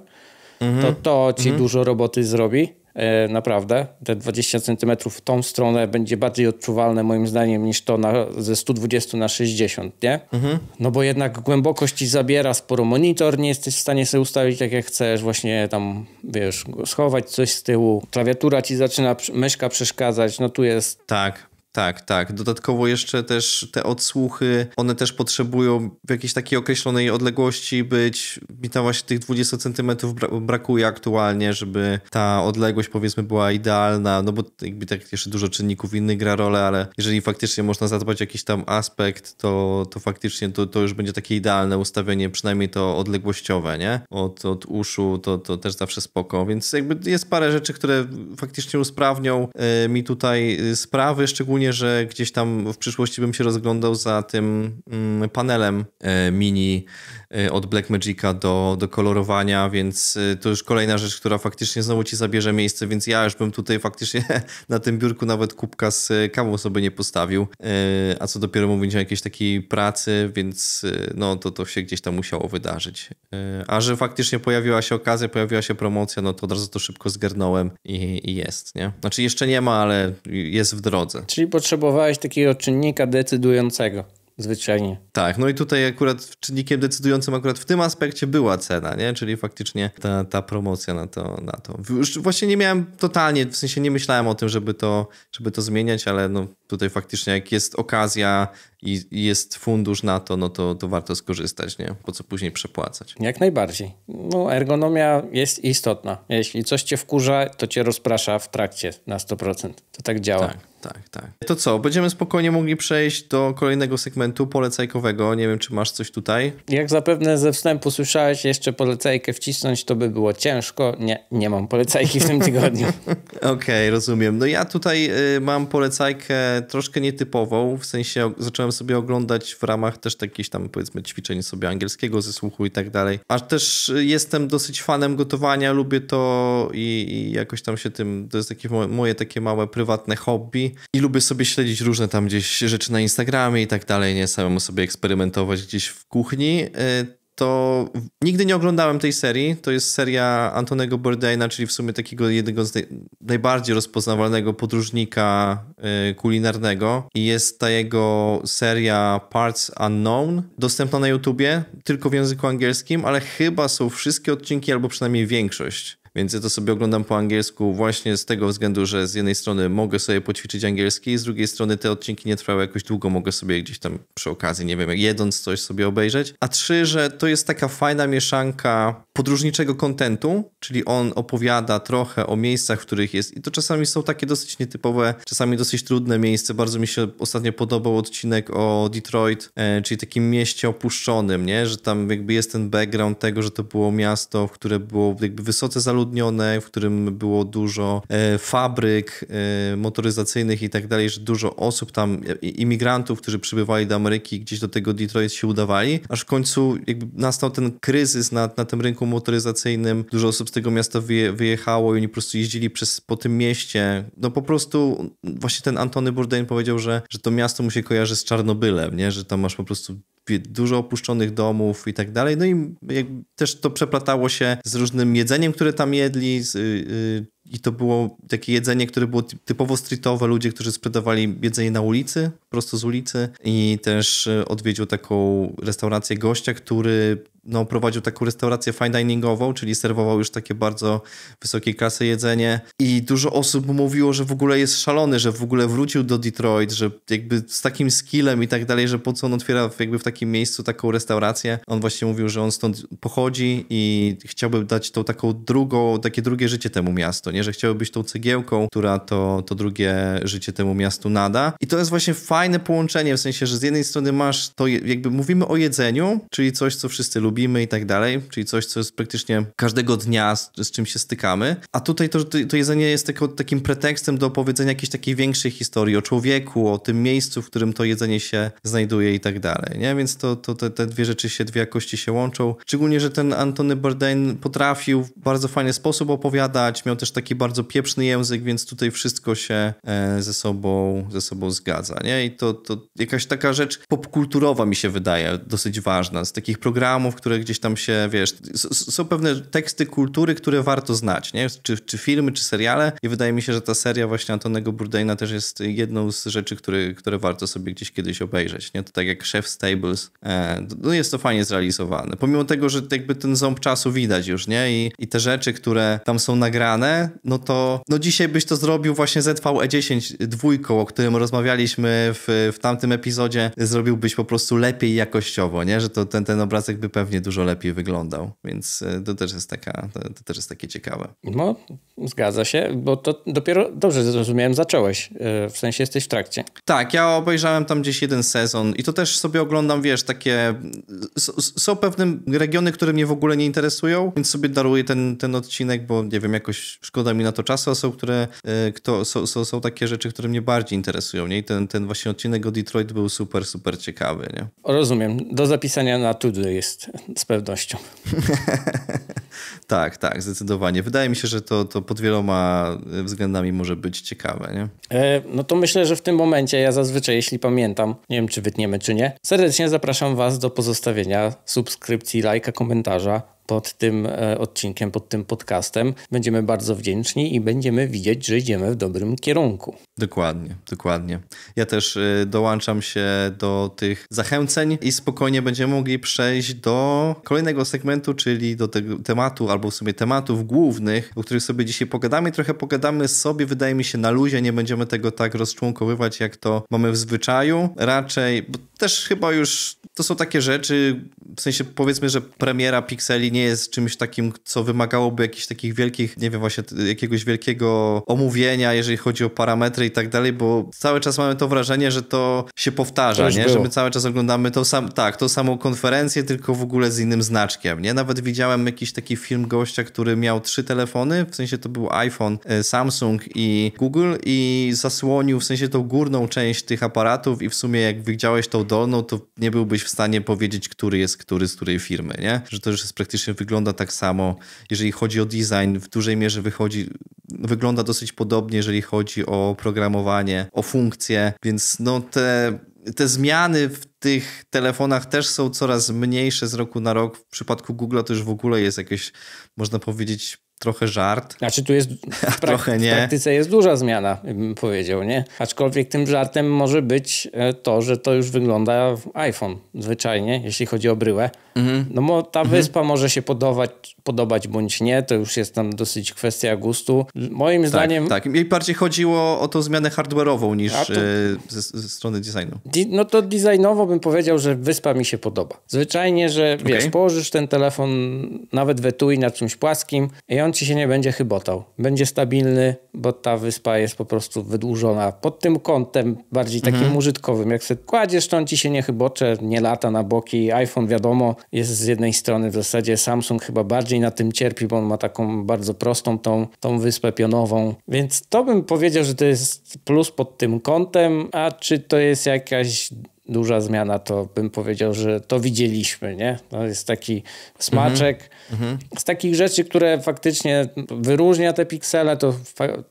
Mhm. To to ci mhm. dużo roboty zrobi. E, naprawdę. Te 20 cm w tą stronę będzie bardziej odczuwalne moim zdaniem niż to na, ze 120 na 60, nie? Mhm. No bo jednak głębokość ci zabiera sporo monitor, nie jesteś w stanie sobie ustawić tak jak chcesz, właśnie tam, wiesz, schować coś z tyłu. Klawiatura ci zaczyna, myszka przeszkadzać, no tu jest... Tak tak, tak. Dodatkowo jeszcze też te odsłuchy, one też potrzebują w jakiejś takiej określonej odległości być, mi tam właśnie tych 20 centymetrów brakuje aktualnie, żeby ta odległość powiedzmy była idealna, no bo jakby tak jeszcze dużo czynników innych gra rolę, ale jeżeli faktycznie można zadbać o jakiś tam aspekt, to, to faktycznie to, to już będzie takie idealne ustawienie, przynajmniej to odległościowe, nie? Od, od uszu to, to też zawsze spoko, więc jakby jest parę rzeczy, które faktycznie usprawnią e, mi tutaj e, sprawy, szczególnie że gdzieś tam w przyszłości bym się rozglądał za tym mm, panelem e, mini Y, od Blackmagica do, do kolorowania, więc y, to już kolejna rzecz, która faktycznie znowu ci zabierze miejsce, więc ja już bym tutaj faktycznie na tym biurku nawet kubka z y, kawą sobie nie postawił, a co dopiero mówić o jakiejś takiej pracy, więc no to, to się gdzieś tam musiało wydarzyć. A że faktycznie pojawiła się okazja, pojawiła się promocja, no to od razu to szybko zgarnąłem i, i jest, nie? Znaczy jeszcze nie ma, ale jest w drodze. Czyli potrzebowałeś takiego czynnika decydującego zwyczajnie. Tak, no i tutaj akurat czynnikiem decydującym akurat w tym aspekcie była cena, nie? Czyli faktycznie ta, ta promocja na to, na to. Już właśnie nie miałem totalnie, w sensie nie myślałem o tym, żeby to, żeby to zmieniać, ale no tutaj faktycznie jak jest okazja i, i jest fundusz na to, no to, to warto skorzystać, nie? Po co później przepłacać. Jak najbardziej. No ergonomia jest istotna. Jeśli coś cię wkurza, to cię rozprasza w trakcie na 100%. To tak działa. Tak tak, tak. To co, będziemy spokojnie mogli przejść do kolejnego segmentu polecajkowego. Nie wiem, czy masz coś tutaj. Jak zapewne ze wstępu słyszałeś, jeszcze polecajkę wcisnąć, to by było ciężko. Nie, nie mam polecajki w tym tygodniu. Okej, okay, rozumiem. No ja tutaj y, mam polecajkę troszkę nietypową, w sensie zacząłem sobie oglądać w ramach też jakichś tam powiedzmy ćwiczeń sobie angielskiego ze słuchu i tak dalej. A też jestem dosyć fanem gotowania, lubię to i, i jakoś tam się tym, to jest takie moje, moje takie małe prywatne hobby i lubię sobie śledzić różne tam gdzieś rzeczy na Instagramie i tak dalej, nie? Samemu sobie eksperymentować gdzieś w kuchni. E, to nigdy nie oglądałem tej serii. To jest seria Antonego Bourdaina, czyli w sumie takiego jednego z najbardziej rozpoznawalnego podróżnika e, kulinarnego. I jest ta jego seria Parts Unknown, dostępna na YouTubie, tylko w języku angielskim, ale chyba są wszystkie odcinki, albo przynajmniej większość. Więc ja to sobie oglądam po angielsku właśnie z tego względu, że z jednej strony mogę sobie poćwiczyć angielski, z drugiej strony te odcinki nie trwały jakoś długo, mogę sobie gdzieś tam przy okazji, nie wiem, jedząc coś sobie obejrzeć. A trzy, że to jest taka fajna mieszanka podróżniczego kontentu, czyli on opowiada trochę o miejscach, w których jest. I to czasami są takie dosyć nietypowe, czasami dosyć trudne miejsce. Bardzo mi się ostatnio podobał odcinek o Detroit, e, czyli takim mieście opuszczonym, nie? Że tam jakby jest ten background tego, że to było miasto, w które było jakby wysoce zaludnione, w którym było dużo e, fabryk e, motoryzacyjnych i tak dalej, że dużo osób tam, imigrantów, którzy przybywali do Ameryki, gdzieś do tego Detroit się udawali, aż w końcu jakby nastał ten kryzys na, na tym rynku motoryzacyjnym. Dużo osób z tego miasta wyje, wyjechało i oni po prostu jeździli przez, po tym mieście. No po prostu właśnie ten Antony Bourdain powiedział, że, że to miasto mu się kojarzy z Czarnobylem, nie? że tam masz po prostu dużo opuszczonych domów i tak dalej. No i też to przeplatało się z różnym jedzeniem, które tam jedli, z, yy, i to było takie jedzenie, które było typowo streetowe, ludzie, którzy sprzedawali jedzenie na ulicy, prosto z ulicy. I też odwiedził taką restaurację gościa, który no, prowadził taką restaurację fine diningową, czyli serwował już takie bardzo wysokiej klasy jedzenie i dużo osób mówiło, że w ogóle jest szalony, że w ogóle wrócił do Detroit, że jakby z takim skillem i tak dalej, że po co on otwiera jakby w takim miejscu taką restaurację. On właśnie mówił, że on stąd pochodzi i chciałby dać tą taką drugą, takie drugie życie temu miastu, nie? Że chciałby być tą cegiełką, która to, to drugie życie temu miastu nada. I to jest właśnie fajne połączenie, w sensie, że z jednej strony masz to, jakby mówimy o jedzeniu, czyli coś, co wszyscy lubią, lubimy i tak dalej, czyli coś, co jest praktycznie każdego dnia, z, z czym się stykamy. A tutaj to, to jedzenie jest tylko, takim pretekstem do opowiedzenia jakiejś takiej większej historii o człowieku, o tym miejscu, w którym to jedzenie się znajduje i tak dalej, nie? Więc to, to te, te dwie rzeczy się, dwie jakości się łączą. Szczególnie, że ten Antony Bourdain potrafił w bardzo fajny sposób opowiadać, miał też taki bardzo pieprzny język, więc tutaj wszystko się e, ze sobą, ze sobą zgadza, nie? I to, to jakaś taka rzecz popkulturowa mi się wydaje dosyć ważna, z takich programów, które które gdzieś tam się, wiesz, są pewne teksty kultury, które warto znać, nie? Czy, czy filmy, czy seriale i wydaje mi się, że ta seria właśnie Antonego Burdeina też jest jedną z rzeczy, które, które warto sobie gdzieś kiedyś obejrzeć, nie? To tak jak Chef Stables, e, no jest to fajnie zrealizowane. Pomimo tego, że jakby ten ząb czasu widać już, nie? I, i te rzeczy, które tam są nagrane, no to no dzisiaj byś to zrobił właśnie ZVE10 dwójką, o którym rozmawialiśmy w, w tamtym epizodzie, zrobiłbyś po prostu lepiej jakościowo, nie? Że to ten, ten obrazek by pewnie pewnie dużo lepiej wyglądał, więc e, to też jest, taka, to, to też jest takie ciekawe. No, zgadza się, bo to dopiero, dobrze zrozumiałem, zacząłeś, e, w sensie jesteś w trakcie. Tak, ja obejrzałem tam gdzieś jeden sezon i to też sobie oglądam, wiesz, takie, są pewne regiony, które mnie w ogóle nie interesują, więc sobie daruję ten, ten odcinek, bo nie wiem, jakoś szkoda mi na to czasu, a są, które, e, kto, są, są, są takie rzeczy, które mnie bardziej interesują, nie? I ten, ten właśnie odcinek o Detroit był super, super ciekawy, nie? Rozumiem, do zapisania na to jest. Z pewnością. tak, tak, zdecydowanie. Wydaje mi się, że to, to pod wieloma e, względami może być ciekawe. Nie? E, no to myślę, że w tym momencie ja zazwyczaj, jeśli pamiętam, nie wiem czy wytniemy czy nie, serdecznie zapraszam Was do pozostawienia subskrypcji, lajka, komentarza pod tym e, odcinkiem, pod tym podcastem. Będziemy bardzo wdzięczni i będziemy widzieć, że idziemy w dobrym kierunku. Dokładnie, dokładnie. Ja też e, dołączam się do tych zachęceń i spokojnie będziemy mogli przejść do kolejnego segmentu, czyli do tego tematu, albo w sumie tematów głównych, o których sobie dzisiaj pogadamy. Trochę pogadamy sobie, wydaje mi się, na luzie. Nie będziemy tego tak rozczłonkowywać, jak to mamy w zwyczaju. Raczej, bo też chyba już to są takie rzeczy, w sensie powiedzmy, że premiera Pixeli nie jest czymś takim, co wymagałoby jakichś takich wielkich, nie wiem, właśnie jakiegoś wielkiego omówienia, jeżeli chodzi o parametry i tak dalej, bo cały czas mamy to wrażenie, że to się powtarza, nie? Że my cały czas oglądamy tą sam, tak, tą samą konferencję, tylko w ogóle z innym znaczkiem, nie? Nawet widziałem jakiś taki film gościa, który miał trzy telefony, w sensie to był iPhone, e, Samsung i Google i zasłonił w sensie tą górną część tych aparatów i w sumie jak widziałeś tą dolną, to nie byłbyś w stanie powiedzieć, który jest który z której firmy, nie? Że to już jest praktycznie wygląda tak samo. Jeżeli chodzi o design, w dużej mierze wychodzi, wygląda dosyć podobnie, jeżeli chodzi o programowanie, o funkcje, więc no te te zmiany w tych telefonach też są coraz mniejsze z roku na rok. W przypadku Google to już w ogóle jest jakieś, można powiedzieć, trochę żart. Znaczy tu jest w, trochę nie. w praktyce jest duża zmiana, bym powiedział, nie? Aczkolwiek tym żartem może być e, to, że to już wygląda w iPhone zwyczajnie, jeśli chodzi o bryłę. Mhm. No bo ta mhm. wyspa może się podawać podobać bądź nie, to już jest tam dosyć kwestia gustu. Moim tak, zdaniem... Tak, mi bardziej chodziło o tą zmianę hardware'ową niż to... E, ze, ze, strony designu. Di no to designowo bym powiedział, że wyspa mi się podoba. Zwyczajnie, że okay. wiesz, położysz ten telefon nawet we tui na czymś płaskim i on ci się nie będzie chybotał. Będzie stabilny, bo ta wyspa jest po prostu wydłużona pod tym kątem bardziej takim mm -hmm. użytkowym. Jak sobie kładziesz, to on ci się nie chybocze, nie lata na boki. iPhone wiadomo, jest z jednej strony w zasadzie Samsung chyba bardziej najbardziej na tym cierpi, bo on ma taką bardzo prostą tą, tą wyspę pionową. Więc to bym powiedział, że to jest plus pod tym kątem, a czy to jest jakaś duża zmiana, to bym powiedział, że to widzieliśmy, nie? To no, jest taki smaczek. Mm -hmm. Z takich rzeczy, które faktycznie wyróżnia te piksele, to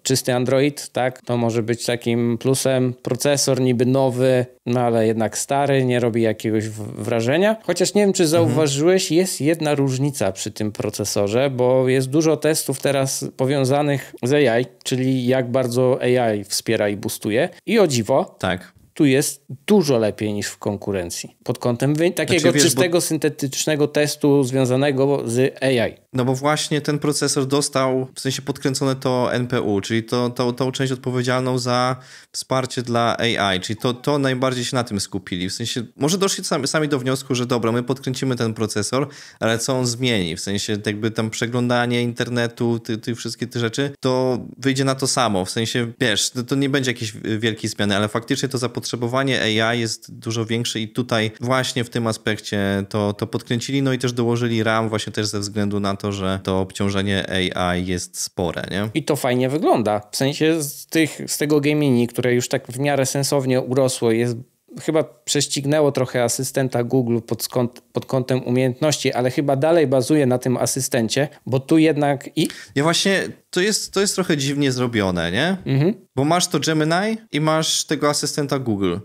czysty Android, tak? To może być takim plusem. Procesor niby nowy, no ale jednak stary, nie robi jakiegoś wrażenia. Chociaż nie wiem, czy mhm. zauważyłeś, jest jedna różnica przy tym procesorze, bo jest dużo testów teraz powiązanych z AI, czyli jak bardzo AI wspiera i boostuje. I o dziwo, tak tu jest dużo lepiej niż w konkurencji. Pod kątem takiego znaczy, wiesz, czystego, bo... syntetycznego testu związanego z AI. No bo właśnie ten procesor dostał, w sensie podkręcone to NPU, czyli to, to, tą część odpowiedzialną za wsparcie dla AI, czyli to, to najbardziej się na tym skupili. W sensie, może doszli sami, sami do wniosku, że dobra, my podkręcimy ten procesor, ale co on zmieni? W sensie tak jakby tam przeglądanie internetu, tych ty, wszystkie te rzeczy, to wyjdzie na to samo. W sensie, wiesz, to, to nie będzie jakiejś wielkiej zmiany, ale faktycznie to zapotrzebowanie zapotrzebowanie AI jest dużo większe i tutaj właśnie w tym aspekcie to, to podkręcili, no i też dołożyli RAM właśnie też ze względu na to, że to obciążenie AI jest spore, nie? I to fajnie wygląda. W sensie z, tych, z tego gamini, które już tak w miarę sensownie urosło, jest chyba prześcignęło trochę asystenta Google pod, pod kątem umiejętności, ale chyba dalej bazuje na tym asystencie, bo tu jednak i... Ja właśnie, to jest, to jest trochę dziwnie zrobione, nie? Mhm. Bo masz to Gemini i masz tego asystenta Google.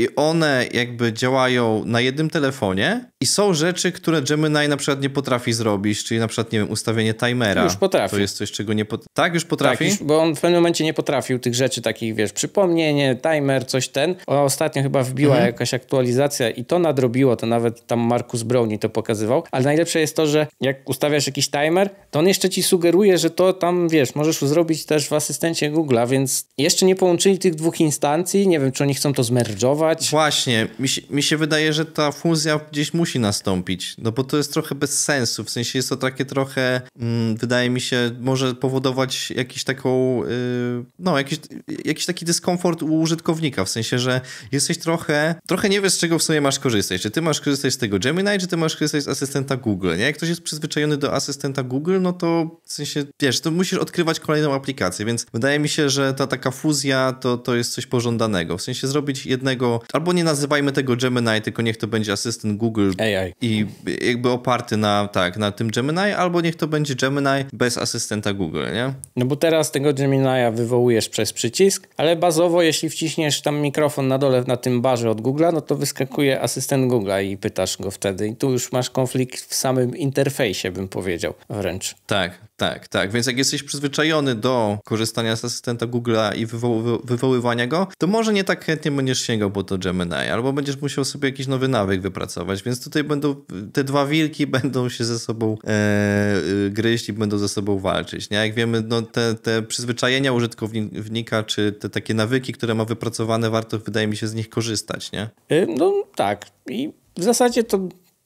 I one jakby działają na jednym telefonie, i są rzeczy, które Gemini na przykład nie potrafi zrobić, czyli na przykład, nie wiem, ustawienie timera. Już potrafi. To jest coś, czego nie potrafi. Tak, już potrafi? Tak, już, bo on w pewnym momencie nie potrafił tych rzeczy takich, wiesz, przypomnienie, timer, coś ten. Ona ostatnio chyba wbiła mhm. jakaś aktualizacja i to nadrobiło, to nawet tam Markus Browni to pokazywał, ale najlepsze jest to, że jak ustawiasz jakiś timer, to on jeszcze ci sugeruje, że to tam, wiesz, możesz zrobić też w asystencie Google'a, więc jeszcze nie połączyli tych dwóch instancji, nie wiem, czy oni chcą to zmerdżować. Właśnie, mi się, mi się wydaje, że ta fuzja gdzieś musi musi nastąpić, no bo to jest trochę bez sensu, w sensie jest to takie trochę, mm, wydaje mi się, może powodować jakiś taką, yy, no jakiś, jakiś taki dyskomfort u użytkownika, w sensie, że jesteś trochę, trochę nie wiesz z czego w sumie masz korzystać, czy ty masz korzystać z tego Gemini, czy ty masz korzystać z asystenta Google, nie? Jak ktoś jest przyzwyczajony do asystenta Google, no to w sensie, wiesz, to musisz odkrywać kolejną aplikację, więc wydaje mi się, że ta taka fuzja to, to jest coś pożądanego, w sensie zrobić jednego, albo nie nazywajmy tego Gemini, tylko niech to będzie asystent Google AI. I jakby oparty na, tak, na tym Gemini, albo niech to będzie Gemini bez asystenta Google, nie? No bo teraz tego Gemini'a wywołujesz przez przycisk, ale bazowo jeśli wciśniesz tam mikrofon na dole na tym barze od Google'a, no to wyskakuje asystent Google'a i pytasz go wtedy. I tu już masz konflikt w samym interfejsie, bym powiedział wręcz. Tak, tak, tak. Więc jak jesteś przyzwyczajony do korzystania z asystenta Google'a i wywoływania go, to może nie tak chętnie będziesz sięgał po to Gemini, albo będziesz musiał sobie jakiś nowy nawyk wypracować. Więc tutaj będą te dwa wilki będą się ze sobą e, e, gryźć i będą ze sobą walczyć. Nie? Jak wiemy, no, te, te przyzwyczajenia użytkownika, czy te takie nawyki, które ma wypracowane, warto wydaje mi się z nich korzystać, nie? Y, no tak. I w zasadzie to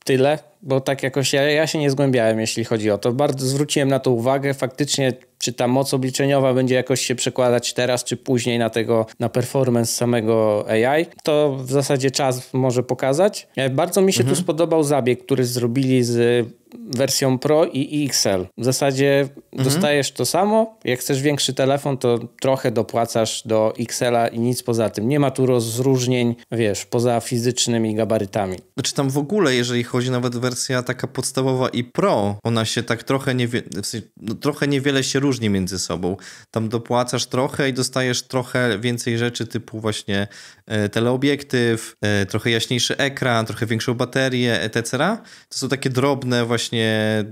tyle, bo tak jakoś ja, ja się nie zgłębiałem, jeśli chodzi o to. Bardzo zwróciłem na to uwagę. Faktycznie czy ta moc obliczeniowa będzie jakoś się przekładać teraz czy później na tego, na performance samego AI, to w zasadzie czas może pokazać. E, bardzo mi się mhm. tu spodobał zabieg, który zrobili z wersją Pro i XL. W zasadzie mhm. dostajesz to samo. Jak chcesz większy telefon, to trochę dopłacasz do XL-a i nic poza tym. Nie ma tu rozróżnień, wiesz, poza fizycznymi gabarytami. Znaczy tam w ogóle, jeżeli chodzi nawet wersja taka podstawowa i Pro, ona się tak trochę, nie, w sensie, no, trochę niewiele się różni różni między sobą. Tam dopłacasz trochę i dostajesz trochę więcej rzeczy typu właśnie e, teleobiektyw, e, trochę jaśniejszy ekran, trochę większą baterię, etc. To są takie drobne właśnie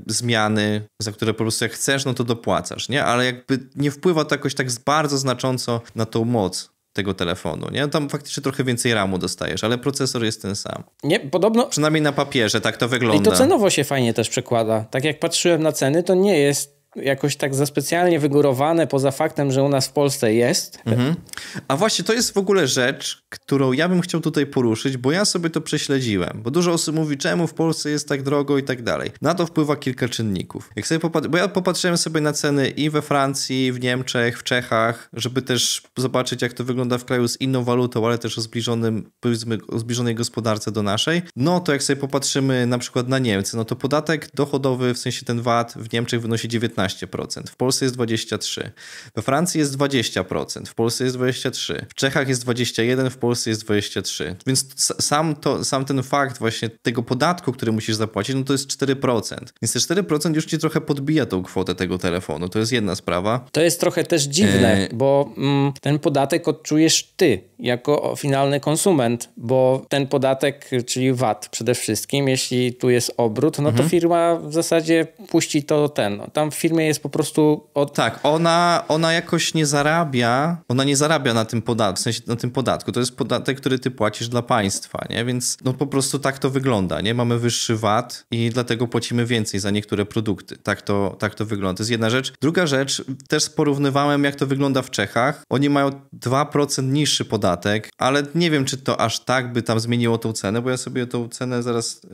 zmiany, za które po prostu jak chcesz, no to dopłacasz, nie? Ale jakby nie wpływa to jakoś tak bardzo znacząco na tą moc tego telefonu, nie? Tam faktycznie trochę więcej ramu dostajesz, ale procesor jest ten sam. Nie, podobno... Przynajmniej na papierze tak to wygląda. I to cenowo się fajnie też przekłada. Tak jak patrzyłem na ceny, to nie jest jakoś tak za specjalnie wygórowane poza faktem, że u nas w Polsce jest. Mhm. A właśnie to jest w ogóle rzecz, którą ja bym chciał tutaj poruszyć, bo ja sobie to prześledziłem, bo dużo osób mówi, czemu w Polsce jest tak drogo i tak dalej. Na to wpływa kilka czynników. Jak sobie popat- bo ja popatrzyłem sobie na ceny i we Francji, w Niemczech, w Czechach, żeby też zobaczyć, jak to wygląda w kraju z inną walutą, ale też o zbliżonym, powiedzmy, o zbliżonej gospodarce do naszej. No to jak sobie popatrzymy na przykład na Niemcy, no to podatek dochodowy, w sensie ten VAT w Niemczech wynosi 19%, w Polsce jest 23%, we Francji jest 20%, w Polsce jest 23%, w Czechach jest 21%, w w Polsce jest 23. Więc sam, to, sam ten fakt właśnie tego podatku, który musisz zapłacić, no to jest 4%. Więc te 4% już ci trochę podbija tą kwotę tego telefonu. To jest jedna sprawa. To jest trochę też dziwne, e... bo mm, ten podatek odczujesz ty jako finalny konsument, bo ten podatek, czyli VAT przede wszystkim, jeśli tu jest obrót, no mhm. to firma w zasadzie puści to ten. No, tam w firmie jest po prostu od... Tak, ona, ona jakoś nie zarabia, ona nie zarabia na tym podatku, w sensie na tym podatku. To jest jest podatek, który ty płacisz dla państwa, nie? Więc no po prostu tak to wygląda, nie? Mamy wyższy VAT i dlatego płacimy więcej za niektóre produkty. Tak to, tak to wygląda. To jest jedna rzecz. Druga rzecz, też porównywałem, jak to wygląda w Czechach. Oni mają 2% niższy podatek, ale nie wiem, czy to aż tak by tam zmieniło tą cenę, bo ja sobie tą cenę zaraz, yy,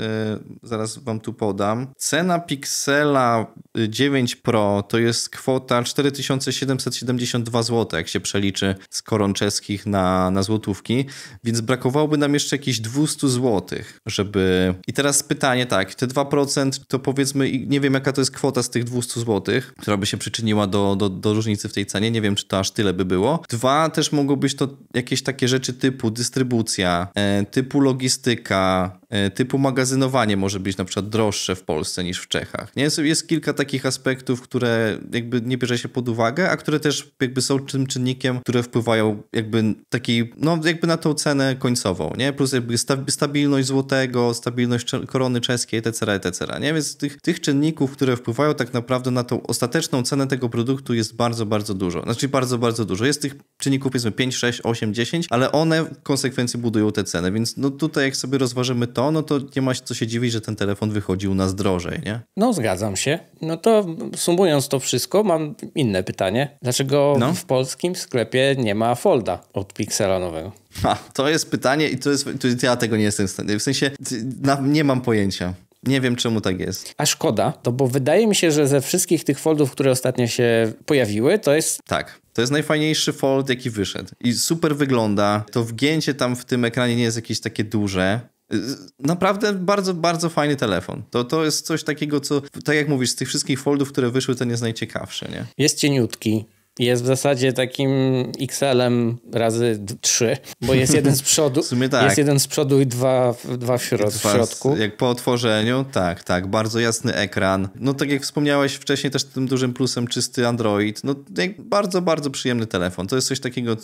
zaraz wam tu podam. Cena Pixela 9 y, Pro to jest kwota 4772 zł, jak się przeliczy z koron czeskich na, na złotówkę złotówki, więc brakowałoby nam jeszcze jakieś 200 złotych, żeby... I teraz pytanie tak, te 2% to powiedzmy, nie wiem jaka to jest kwota z tych 200 złotych, która by się przyczyniła do, do, do różnicy w tej cenie, nie wiem czy to aż tyle by było. Dwa, też mogą być to jakieś takie rzeczy typu dystrybucja, e, typu logistyka, E, typu magazynowanie może być na przykład droższe w Polsce niż w Czechach. Nie? Jest, kilka takich aspektów, które jakby nie bierze się pod uwagę, a które też jakby są tym czynnikiem, które wpływają jakby takiej, no jakby na tą cenę końcową, nie? Plus jakby stabilność złotego, stabilność korony czeskiej, etc., etc., nie? Więc tych, tych czynników, które wpływają tak naprawdę na tą ostateczną cenę tego produktu jest bardzo, bardzo dużo. Znaczy bardzo, bardzo dużo. Jest tych czynników powiedzmy 5, 6, 8, 10, ale one w konsekwencji budują te ceny, więc no tutaj jak sobie rozważymy to, no to nie ma się co się dziwić, że ten telefon wychodził nas drożej, nie? No zgadzam się. No to sumując to wszystko, mam inne pytanie. Dlaczego no? w polskim sklepie nie ma folda od Pixela nowego? Ha, to jest pytanie i to jest, to ja tego nie jestem w stanie, w sensie na, nie mam pojęcia. Nie wiem, czemu tak jest. A szkoda, to bo wydaje mi się, że ze wszystkich tych foldów, które ostatnio się pojawiły, to jest. Tak. To jest najfajniejszy fold, jaki wyszedł. I super wygląda. To wgięcie tam w tym ekranie nie jest jakieś takie duże. Y, naprawdę bardzo, bardzo fajny telefon. To, to jest coś takiego, co, tak jak mówisz, z tych wszystkich foldów, które wyszły, ten jest najciekawszy, nie? Jest cieniutki, jest w zasadzie takim XL-em razy trzy, bo jest jeden z przodu, tak. jest jeden z przodu i dwa, dwa w, środ w środku. Jak po otworzeniu, tak, tak, bardzo jasny ekran. No tak jak wspomniałeś wcześniej też tym dużym plusem czysty Android, no bardzo, bardzo przyjemny telefon. To jest coś takiego,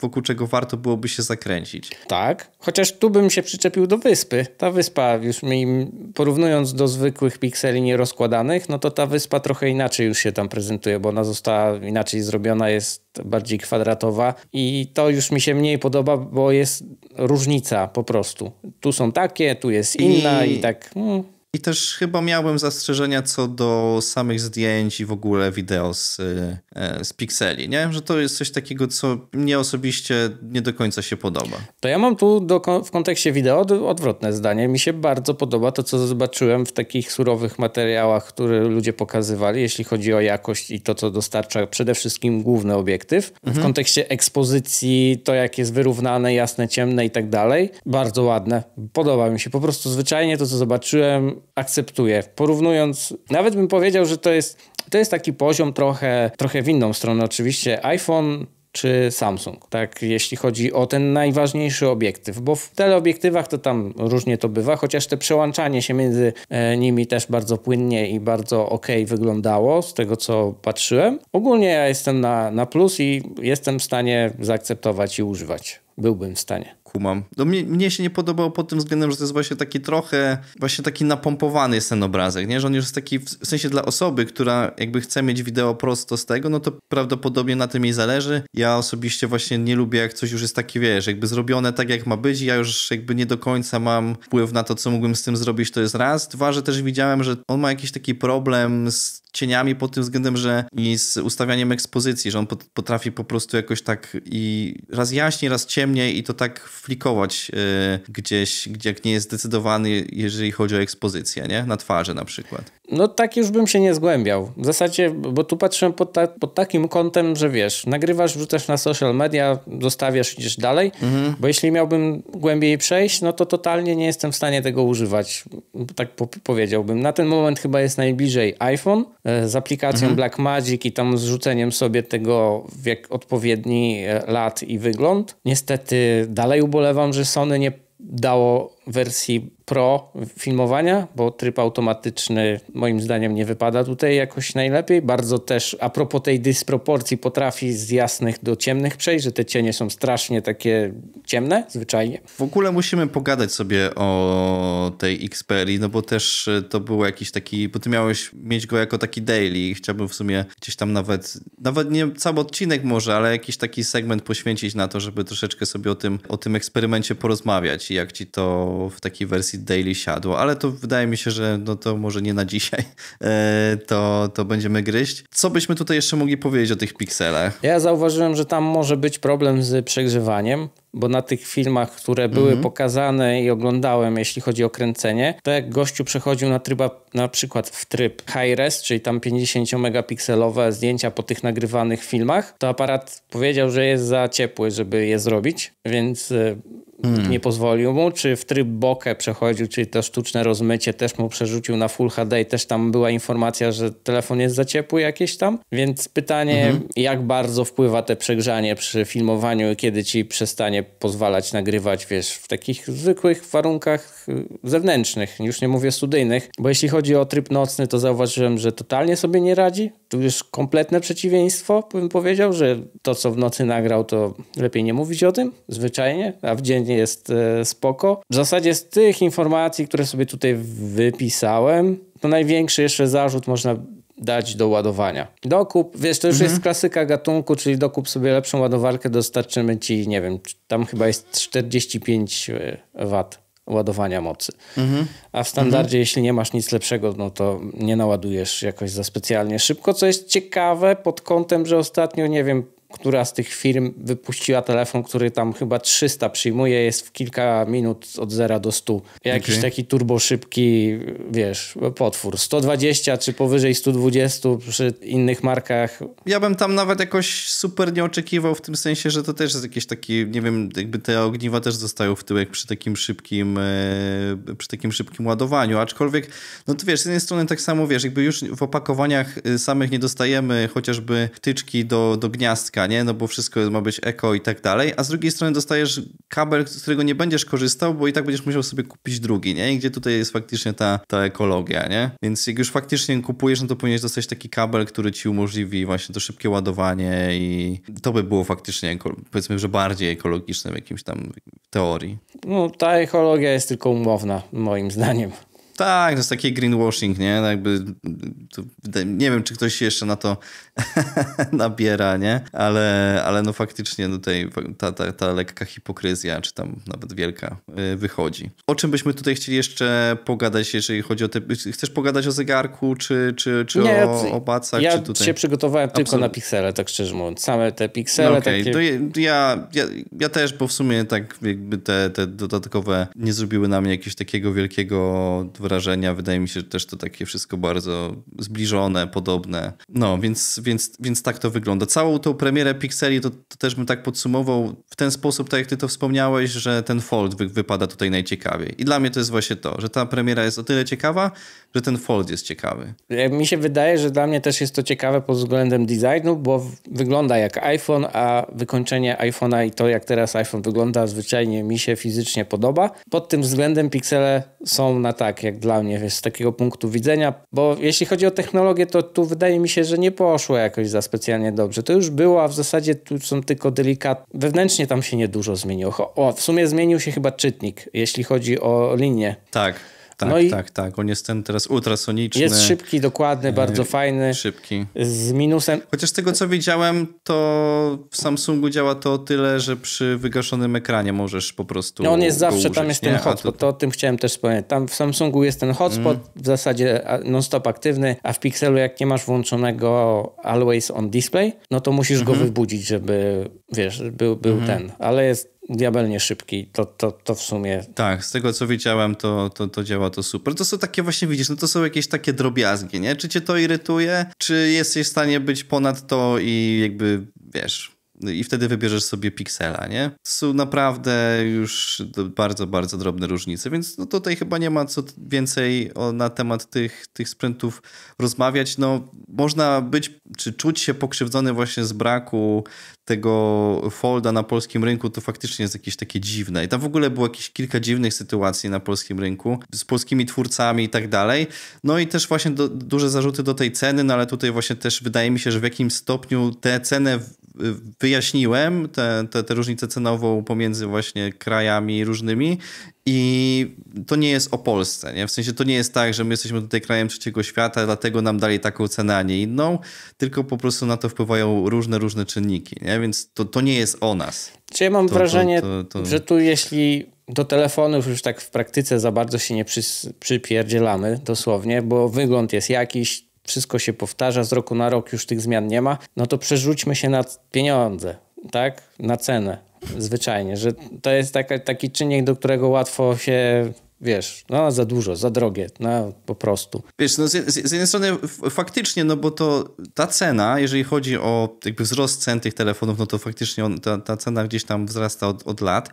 wokół czego warto byłoby się zakręcić. Tak, chociaż tu bym się przyczepił do wyspy. Ta wyspa, już mi, porównując do zwykłych pikseli nierozkładanych, no to ta wyspa trochę inaczej już się tam prezentuje, bo ona została inaczej bardziej zrobiona jest bardziej kwadratowa i to już mi się mniej podoba, bo jest różnica po prostu. Tu są takie, tu jest inna i, i tak... Hmm. I też chyba miałem zastrzeżenia co do samych zdjęć i w ogóle wideo z, e, z Pixeli, nie? wiem Że to jest coś takiego, co mnie osobiście nie do końca się podoba. To ja mam tu do, w kontekście wideo odwrotne zdanie. Mi się bardzo podoba to, co zobaczyłem w takich surowych materiałach, które ludzie pokazywali, jeśli chodzi o jakość i to, co dostarcza przede wszystkim główny obiektyw. Mhm. W kontekście ekspozycji, to jak jest wyrównane, jasne, ciemne i tak dalej. Bardzo ładne. Podoba mi się. Po prostu zwyczajnie to, co zobaczyłem, akceptuję. Porównując, nawet bym powiedział, że to jest, to jest taki poziom trochę, trochę w inną stronę. Oczywiście iPhone czy Samsung, tak, jeśli chodzi o ten najważniejszy obiektyw, bo w teleobiektywach to tam różnie to bywa, chociaż te przełączanie się między e, nimi też bardzo płynnie i bardzo ok wyglądało z tego, co patrzyłem. Ogólnie ja jestem na, na plus i jestem w stanie zaakceptować i używać. Byłbym w stanie kumam. No mnie, mnie się nie podobało pod tym względem, że to jest właśnie taki trochę, właśnie taki napompowany jest ten obrazek, nie? Że on już jest taki, w sensie dla osoby, która jakby chce mieć wideo prosto z tego, no to prawdopodobnie na tym jej zależy. Ja osobiście właśnie nie lubię, jak coś już jest takie, wiesz, jakby zrobione tak, jak ma być ja już jakby nie do końca mam wpływ na to, co mógłbym z tym zrobić, to jest raz. Dwa, że też widziałem, że on ma jakiś taki problem z cieniami pod tym względem, że i z ustawianiem ekspozycji, że on potrafi po prostu jakoś tak i raz jaśniej, raz ciemniej i to tak flikować y, gdzieś, gdzie jak nie jest zdecydowany, jeżeli chodzi o ekspozycję, nie? Na twarzy na przykład. No tak już bym się nie zgłębiał. W zasadzie, bo tu patrzę pod, ta, pod takim kątem, że wiesz, nagrywasz, wrzucasz na social media, zostawiasz, idziesz dalej, mhm. bo jeśli miałbym głębiej przejść, no to totalnie nie jestem w stanie tego używać. Tak po powiedziałbym. Na ten moment chyba jest najbliżej iPhone e, z aplikacją mhm. Blackmagic i tam zrzuceniem sobie tego w jak odpowiedni e, lat i wygląd. Niestety dalej ubolewam, że Sony nie dało wersji pro filmowania, bo tryb automatyczny moim zdaniem nie wypada tutaj jakoś najlepiej. Bardzo też a propos tej dysproporcji potrafi z jasnych do ciemnych przejść, że te cienie są strasznie takie ciemne zwyczajnie. W ogóle musimy pogadać sobie o tej Xperii, no bo też e, to był jakiś taki, bo ty miałeś mieć go jako taki daily i chciałbym w sumie gdzieś tam nawet, nawet nie cały odcinek może, ale jakiś taki segment poświęcić na to, żeby troszeczkę sobie o tym, o tym eksperymencie porozmawiać i jak ci to w takiej wersji daily siadło, ale to wydaje mi się, że no to może nie na dzisiaj e, to, to będziemy gryźć. Co byśmy tutaj jeszcze mogli powiedzieć o tych pikselach? Ja zauważyłem, że tam może być problem z przegrzewaniem, bo na tych filmach, które były mhm. pokazane i oglądałem, jeśli chodzi o kręcenie, to jak gościu przechodził na, tryba, na przykład w tryb high res, czyli tam 50 megapikselowe zdjęcia po tych nagrywanych filmach, to aparat powiedział, że jest za ciepły, żeby je zrobić, więc e, Hmm. nie pozwolił mu, czy w tryb bokę przechodził, czyli to sztuczne rozmycie też mu przerzucił na Full HD i też tam była informacja, że telefon jest za ciepły jakieś tam, więc pytanie mhm. jak bardzo wpływa te przegrzanie przy filmowaniu, kiedy ci przestanie pozwalać nagrywać, wiesz, w takich zwykłych warunkach Y, zewnętrznych, już nie mówię studyjnych, bo jeśli chodzi o tryb nocny, to zauważyłem, że totalnie sobie nie radzi. Tu już kompletne przeciwieństwo, bym powiedział, że to, co w nocy nagrał, to lepiej nie mówić o tym, zwyczajnie, a w dzień jest e, spoko. W zasadzie z tych informacji, które sobie tutaj wypisałem, to największy jeszcze zarzut można dać do ładowania. Dokup, wiesz, to już mhm. jest klasyka gatunku, czyli dokup sobie lepszą ładowarkę, dostarczymy ci, nie wiem, tam chyba jest 45 e, W ładowania mocy. Mhm. A w standardzie, mhm. jeśli nie masz nic lepszego, no to nie naładujesz jakoś za specjalnie szybko, co jest ciekawe pod kątem, że ostatnio, nie wiem, która z tych firm wypuściła telefon, który tam chyba 300 przyjmuje, jest w kilka minut od 0 do 100. Jakiś okay. taki turbo szybki, wiesz, potwór. 120 czy powyżej 120 przy innych markach. Ja bym tam nawet jakoś super nie oczekiwał w tym sensie, że to też jest jakieś takie, nie wiem, jakby te ogniwa też zostają w tyłek przy takim szybkim e, przy takim szybkim ładowaniu, aczkolwiek no to wiesz, z jednej strony tak samo wiesz, jakby już w opakowaniach y, samych nie dostajemy chociażby tyczki do, do gniazdka, nie? No bo wszystko ma być eko i tak dalej, a z drugiej strony dostajesz kabel, z którego nie będziesz korzystał, bo i tak będziesz musiał sobie kupić drugi, nie? I gdzie tutaj jest faktycznie ta, ta ekologia, nie? Więc jak już faktycznie kupujesz, no to powinieneś dostać taki kabel, który ci umożliwi właśnie to szybkie ładowanie i to by było faktycznie, powiedzmy, że bardziej ekologiczne w jakimś tam teorii. No, ta ekologia jest tylko umowna, moim zdaniem. Tak, to jest taki greenwashing, nie? No jakby, to, nie wiem, czy ktoś się jeszcze na to nabiera, nie? Ale, ale no faktycznie tutaj ta, ta, ta lekka hipokryzja, czy tam nawet wielka, y, wychodzi. O czym byśmy tutaj chcieli jeszcze pogadać, jeżeli chodzi o te... Chcesz pogadać o zegarku, czy, czy, czy nie, o, o bacach? Ja czy tutaj... się przygotowałem Absolut... tylko na piksele, tak szczerze mówiąc. Same te piksele no okay. takie... Ja, ja, ja też, bo w sumie tak jakby te, te dodatkowe nie zrobiły na mnie jakiegoś takiego wielkiego wrażenia. Wydaje mi się, że też to takie wszystko bardzo zbliżone, podobne. No, więc, więc, więc tak to wygląda. Całą tą premierę Pixeli to, to też bym tak podsumował w ten sposób, tak jak ty to wspomniałeś, że ten fold wy, wypada tutaj najciekawiej. I dla mnie to jest właśnie to, że ta premiera jest o tyle ciekawa, że ten fold jest ciekawy. E, mi się wydaje, że dla mnie też jest to ciekawe pod względem designu, bo wygląda jak iPhone, a wykończenie iPhone'a i to, jak teraz iPhone wygląda, zwyczajnie mi się fizycznie podoba. Pod tym względem piksele są na tak, jak dla mnie, z takiego punktu widzenia, bo jeśli chodzi o technologię, to tu wydaje mi się, że nie poszło jakoś za specjalnie dobrze. To już było, a w zasadzie tu są tylko delikatne. Wewnętrznie tam się niedużo zmieniło. O, w sumie zmienił się chyba czytnik, jeśli chodzi o linię. Tak tak, no tak, tak. On jest ten teraz ultrasoniczny. Jest szybki, dokładny, e, bardzo fajny. Szybki. Z minusem. Chociaż z tego co widziałem to w Samsungu działa to o tyle, że przy wygaszonym ekranie możesz po prostu. No on jest zawsze, użyć, tam jest nie? ten hotspot. To... to o tym chciałem też wspomnieć. Tam w Samsungu jest ten hotspot, mm. w zasadzie non-stop aktywny, a w Pixelu, jak nie masz włączonego Always on Display, no to musisz mm -hmm. go mhm. wybudzić, żeby wiesz, był, był mm -hmm. ten. Ale jest diabelnie szybki. To, to, to w sumie. Tak, z tego co wiedziałem, to, to, to działa to super. To są takie właśnie, widzisz, no to są jakieś takie drobiazgi, nie? Czy cię to irytuje? Czy jesteś w stanie być ponad to i jakby wiesz, i wtedy wybierzesz sobie piksela, nie? Są naprawdę już bardzo, bardzo drobne różnice, więc no tutaj chyba nie ma co więcej o, na temat tych, tych sprzętów rozmawiać. No, można być, czy czuć się pokrzywdzony właśnie z braku tego folda na polskim rynku, to faktycznie jest jakieś takie dziwne. I tam w ogóle było jakieś kilka dziwnych sytuacji na polskim rynku z polskimi twórcami i tak dalej. No i też właśnie do, duże zarzuty do tej ceny, no ale tutaj właśnie też wydaje mi się, że w jakim stopniu tę cenę wyjaśniłem tę te, te, te różnicę cenową pomiędzy właśnie krajami różnymi i to nie jest o Polsce, nie? W sensie to nie jest tak, że my jesteśmy tutaj krajem trzeciego świata, dlatego nam dali taką cenę, a nie inną, tylko po prostu na to wpływają różne, różne czynniki, nie? Więc to, to nie jest o nas. Czy ja mam to, wrażenie, to, że tu jeśli do telefonów już tak w praktyce za bardzo się nie przy, przypierdzielamy dosłownie, bo wygląd jest jakiś, wszystko się powtarza, z roku na rok już tych zmian nie ma, no to przerzućmy się na pieniądze, tak? Na cenę zwyczajnie, że to jest taka, taki czynnik, do którego łatwo się wiesz, no za dużo, za drogie, no po prostu. Wiesz, no z, z, jednej strony faktycznie, no bo to ta cena, jeżeli chodzi o jakby wzrost cen tych telefonów, no to faktycznie on, ta, ta cena gdzieś tam wzrasta od, od lat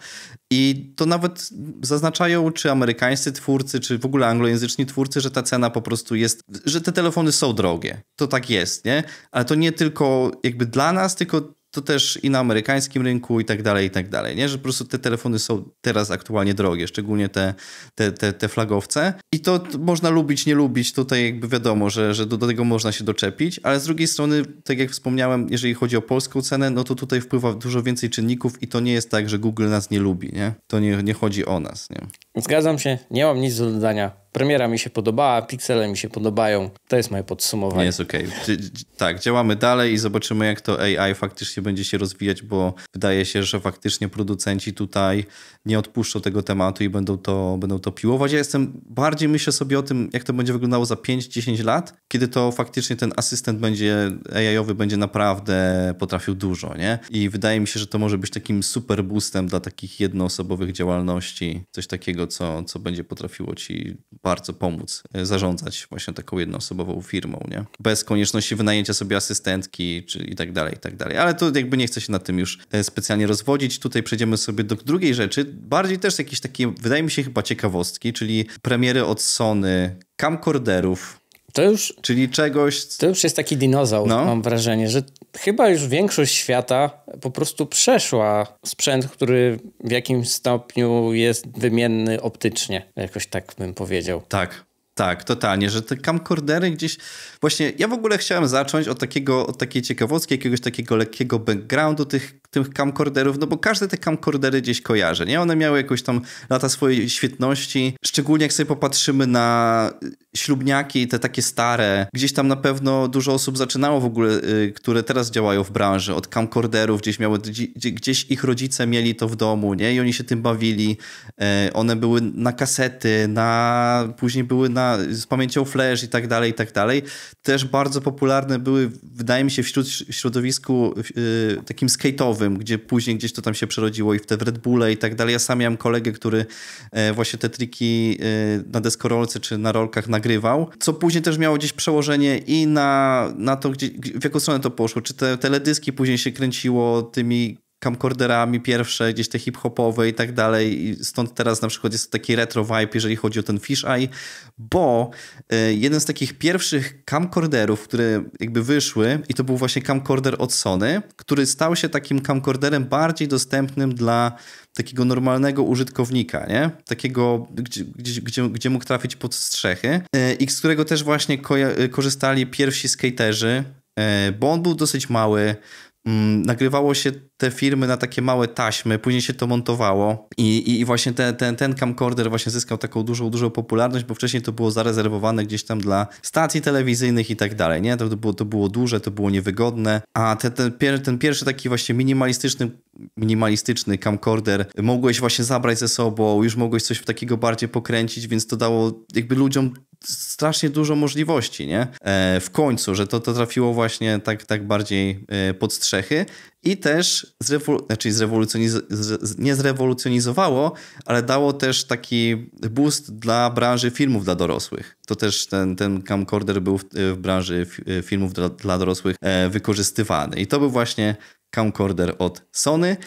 i to nawet zaznaczają czy amerykańscy twórcy, czy w ogóle anglojęzyczni twórcy, że ta cena po prostu jest, że te telefony są drogie. To tak jest, nie? Ale to nie tylko jakby dla nas, tylko to też i na amerykańskim rynku i tak dalej, i tak dalej, nie? Że po prostu te telefony są teraz aktualnie drogie, szczególnie te, te, te, te flagowce. I to można lubić, nie lubić, tutaj jakby wiadomo, że, że do, tego można się doczepić, ale z drugiej strony, tak jak wspomniałem, jeżeli chodzi o polską cenę, no to tutaj wpływa dużo więcej czynników i to nie jest tak, że Google nas nie lubi, nie? To nie, nie chodzi o nas, nie? Zgadzam się, nie mam nic do dodania. Premiera mi się podobała, piksele mi się podobają. To jest moje podsumowanie. Nie jest okej. Okay. Tak, działamy dalej i zobaczymy, jak to AI faktycznie będzie się rozwijać, bo wydaje się, że faktycznie producenci tutaj nie odpuszczą tego tematu i będą to, będą to piłować. Ja jestem bardziej myślę sobie o tym, jak to będzie wyglądało za 5-10 lat, kiedy to faktycznie ten asystent będzie AI-owy będzie naprawdę potrafił dużo, nie? I wydaje mi się, że to może być takim super boostem dla takich jednoosobowych działalności, coś takiego co, co będzie potrafiło ci bardzo pomóc e, zarządzać właśnie taką jednoosobową firmą, nie? Bez konieczności wynajęcia sobie asystentki czy i tak dalej, i tak dalej. Ale to jakby nie chcę się na tym już e, specjalnie rozwodzić. Tutaj przejdziemy sobie do drugiej rzeczy, bardziej też jakieś takie, wydaje mi się chyba ciekawostki, czyli premiery od Sony, camcorderów, to już, Czyli czegoś. To już jest taki dinozaur, no. mam wrażenie, że chyba już większość świata po prostu przeszła sprzęt, który w jakimś stopniu jest wymienny optycznie, jakoś tak bym powiedział. Tak. Tak, totalnie, że te camcordery gdzieś... Właśnie ja w ogóle chciałem zacząć od takiego, od takiej ciekawostki, jakiegoś takiego lekkiego backgroundu tych tych camcorderów, no bo każdy te camcordery gdzieś kojarzy, nie? One miały jakoś tam lata swojej świetności, szczególnie jak sobie popatrzymy na ślubniaki, te takie stare, gdzieś tam na pewno dużo osób zaczynało w ogóle, y, które teraz działają w branży, od camcorderów, gdzieś miały, gdzieś ich rodzice mieli to w domu, nie? I oni się tym bawili, e, one były na kasety, na, później były na, z pamięcią flash i tak dalej, i tak dalej. Też bardzo popularne były, wydaje mi się, wśród środowisku y, takim skate'owym, gdzie później gdzieś to tam się przerodziło i w te w Red Bulle i tak dalej. Ja sam miałem kolegę, który e, właśnie te triki e, na deskorolce czy na rolkach nagrywał, co później też miało gdzieś przełożenie i na, na to, gdzie, w jaką stronę to poszło. Czy te teledyski później się kręciło tymi camcorderami pierwsze, gdzieś te hip-hopowe i tak dalej. I stąd teraz na przykład jest taki retro vibe, jeżeli chodzi o ten fisheye, bo e, jeden z takich pierwszych camcorderów, które jakby wyszły i to był właśnie camcorder od Sony, który stał się takim camcorderem bardziej dostępnym dla takiego normalnego użytkownika, nie? Takiego, gdzie, gdzie, gdzie mógł trafić pod strzechy e, i z którego też właśnie e, korzystali pierwsi skaterzy, bo on był dosyć mały, Mm, nagrywało się te firmy na takie małe taśmy, później się to montowało i, i, właśnie ten, ten, ten camcorder właśnie zyskał taką dużą, dużą popularność, bo wcześniej to było zarezerwowane gdzieś tam dla stacji telewizyjnych i tak dalej, nie? To, to, było, to było duże, to było niewygodne, a ten, pier, ten pierwszy taki właśnie minimalistyczny minimalistyczny camcorder, mogłeś właśnie zabrać ze sobą, już mogłeś coś takiego bardziej pokręcić, więc to dało jakby ludziom strasznie dużo możliwości, nie? E, w końcu, że to, to trafiło właśnie tak, tak bardziej e, pod strzechy i też zrewol znaczy zrewolucjoniz nie zrewolucjonizowało, ale dało też taki boost dla branży filmów dla dorosłych. To też ten, ten camcorder był w, w branży e, filmów dla, dla dorosłych wykorzystywany i to był właśnie camcorder od Sony.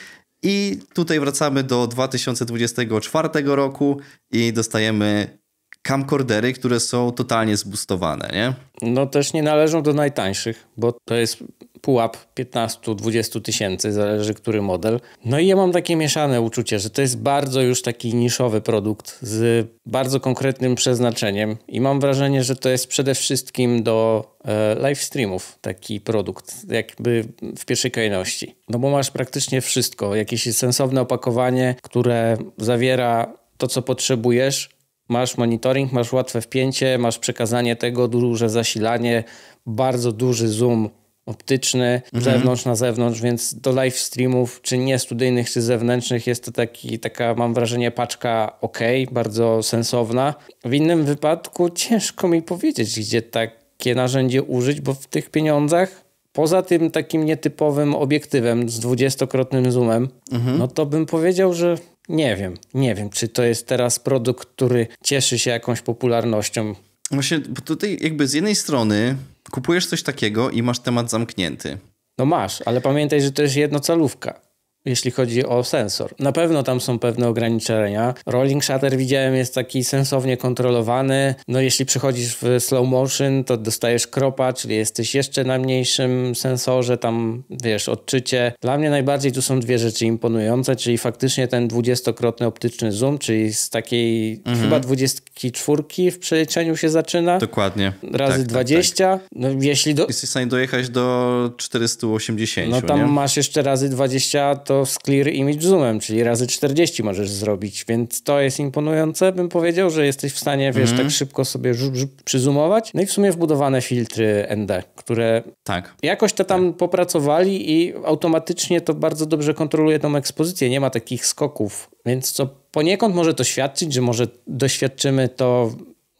I tutaj wracamy do 2024 roku i dostajemy camcordery, które są totalnie zbustowane, nie? No też nie należą do najtańszych, bo to jest pułap 15-20 tysięcy, zależy który model. No i ja mam takie mieszane uczucie, że to jest bardzo już taki niszowy produkt z bardzo konkretnym przeznaczeniem i mam wrażenie, że to jest przede wszystkim do e, live streamów taki produkt, jakby w pierwszej kolejności. No bo masz praktycznie wszystko, jakieś sensowne opakowanie, które zawiera to, co potrzebujesz, masz monitoring, masz łatwe wpięcie, masz przekazanie tego, duże zasilanie, bardzo duży zoom optyczny, mhm. zewnątrz na zewnątrz, więc do live streamów, czy nie studyjnych, czy zewnętrznych, jest to taki, taka, mam wrażenie, paczka ok, bardzo sensowna. W innym wypadku ciężko mi powiedzieć, gdzie takie narzędzie użyć, bo w tych pieniądzach poza tym takim nietypowym obiektywem z dwudziestokrotnym zoomem, mhm. no to bym powiedział, że nie wiem, nie wiem, czy to jest teraz produkt, który cieszy się jakąś popularnością. Właśnie, bo tutaj jakby z jednej strony kupujesz coś takiego i masz temat zamknięty. No masz, ale pamiętaj, że to jest jednocalówka jeśli chodzi o sensor. Na pewno tam są pewne ograniczenia. Rolling shutter widziałem jest taki sensownie kontrolowany. No jeśli przechodzisz w slow motion, to dostajesz kropa, czyli jesteś jeszcze na mniejszym sensorze, tam wiesz, odczycie. Dla mnie najbardziej tu są dwie rzeczy imponujące, czyli faktycznie ten dwudziestokrotny optyczny zoom, czyli z takiej mhm. chyba dwudziestki czwórki w przeliczeniu się zaczyna. Dokładnie. Razy tak, 20. Tak, tak. No, jeśli do... Jesteś w stanie dojechać do 480, No tam nie? masz jeszcze razy 20, to to z Clear Image Zoomem, czyli razy 40 możesz zrobić, więc to jest imponujące, bym powiedział, że jesteś w stanie, wiesz, mm. tak szybko sobie żup, żup, przyzumować. No i w sumie wbudowane filtry ND, które tak. jakoś to tam tak. popracowali i automatycznie to bardzo dobrze kontroluje tą ekspozycję, nie ma takich skoków, więc co poniekąd może to świadczyć, że może doświadczymy to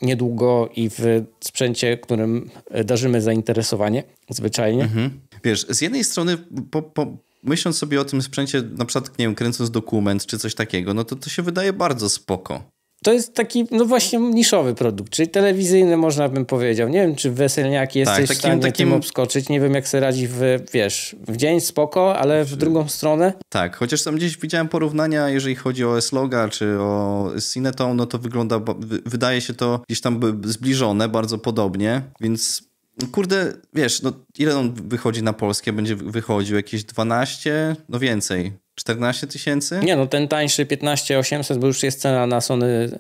niedługo i w sprzęcie, którym darzymy zainteresowanie, zwyczajnie. Mhm. Wiesz, z jednej strony po, po, myśląc sobie o tym sprzęcie, na przykład, nie wiem, kręcąc dokument czy coś takiego, no to to się wydaje bardzo spoko. To jest taki, no właśnie, niszowy produkt, czyli telewizyjny, można bym powiedział. Nie wiem, czy weselniaki tak, jesteś takim, w stanie takim... tym obskoczyć. Nie wiem, jak sobie radzi w, wiesz, w dzień spoko, ale w drugą stronę. Tak, chociaż tam gdzieś widziałem porównania, jeżeli chodzi o Sloga czy o Cinetone, no to wygląda, wydaje się to gdzieś tam zbliżone, bardzo podobnie, więc kurde, wiesz, no ile on wychodzi na polskie? Będzie wychodził jakieś 12, no więcej. 14 tysięcy? Nie, no ten tańszy 15 800, bo już jest cena na Sony y,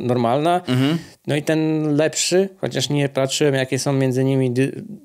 normalna. Mhm. No i ten lepszy, chociaż nie patrzyłem jakie są między nimi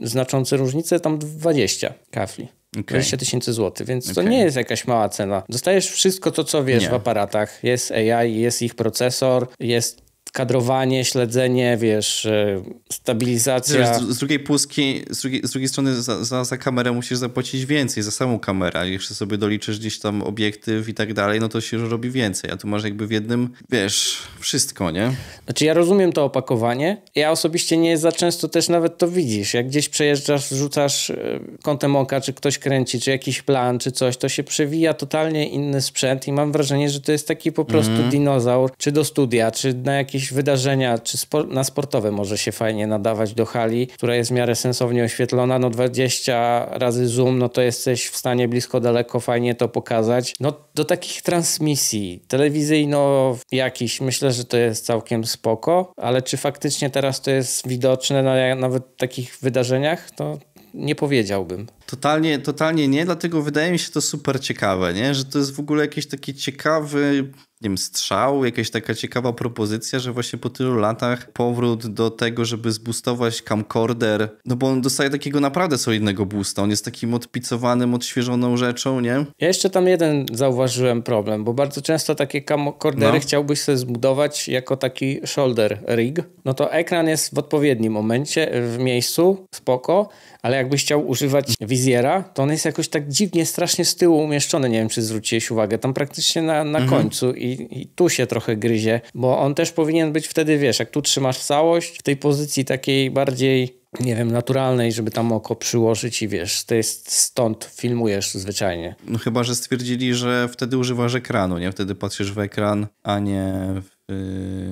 znaczące różnice, tam 20 kafli. Okay. 20 tysięcy złotych, więc okay. to nie jest jakaś mała cena. Dostajesz wszystko to, co wiesz nie. w aparatach. Jest AI, jest ich procesor, jest kadrowanie, śledzenie, wiesz, e, stabilizacja. Wiesz, z, z, drugiej pustki, z drugiej, z drugiej strony za, za, za, kamerę musisz zapłacić więcej, za samą kamerę. Jeszcze sobie doliczysz gdzieś tam obiektyw i tak dalej, no to się już robi więcej. A tu masz jakby w jednym, wiesz, wszystko, nie? Znaczy ja rozumiem to opakowanie. Ja osobiście nie za często też nawet to widzisz. Jak gdzieś przejeżdżasz, rzucasz e, kątem oka, czy ktoś kręci, czy jakiś plan, czy coś, to się przewija totalnie inny sprzęt i mam wrażenie, że to jest taki po prostu mm. dinozaur, czy do studia, czy na jakieś jakieś wydarzenia, czy na sportowe może się fajnie nadawać do hali, która jest w miarę sensownie oświetlona, no 20 razy zoom, no to jesteś w stanie blisko, daleko fajnie to pokazać. No do takich transmisji telewizyjno jakiś, myślę, że to jest całkiem spoko, ale czy faktycznie teraz to jest widoczne na nawet takich wydarzeniach, to nie powiedziałbym. Totalnie, totalnie nie, dlatego wydaje mi się to super ciekawe, nie? że to jest w ogóle jakiś taki ciekawy wiem, strzał, jakaś taka ciekawa propozycja, że właśnie po tylu latach powrót do tego, żeby zbustować camcorder, no bo on dostaje takiego naprawdę solidnego boosta, on jest takim odpicowanym, odświeżoną rzeczą, nie? Ja jeszcze tam jeden zauważyłem problem, bo bardzo często takie camcordery no. chciałbyś sobie zbudować jako taki shoulder rig, no to ekran jest w odpowiednim momencie, w miejscu, spoko, ale jakbyś chciał używać wizjera, to on jest jakoś tak dziwnie, strasznie z tyłu umieszczony. Nie wiem, czy zwróciłeś uwagę, tam praktycznie na, na mhm. końcu I, i, tu się trochę gryzie, bo on też powinien być wtedy, wiesz, jak tu trzymasz całość, w tej pozycji takiej bardziej, nie wiem, naturalnej, żeby tam oko przyłożyć i wiesz, to jest stąd filmujesz zwyczajnie. No chyba, że stwierdzili, że wtedy używasz ekranu, nie? Wtedy patrzysz w ekran, a nie w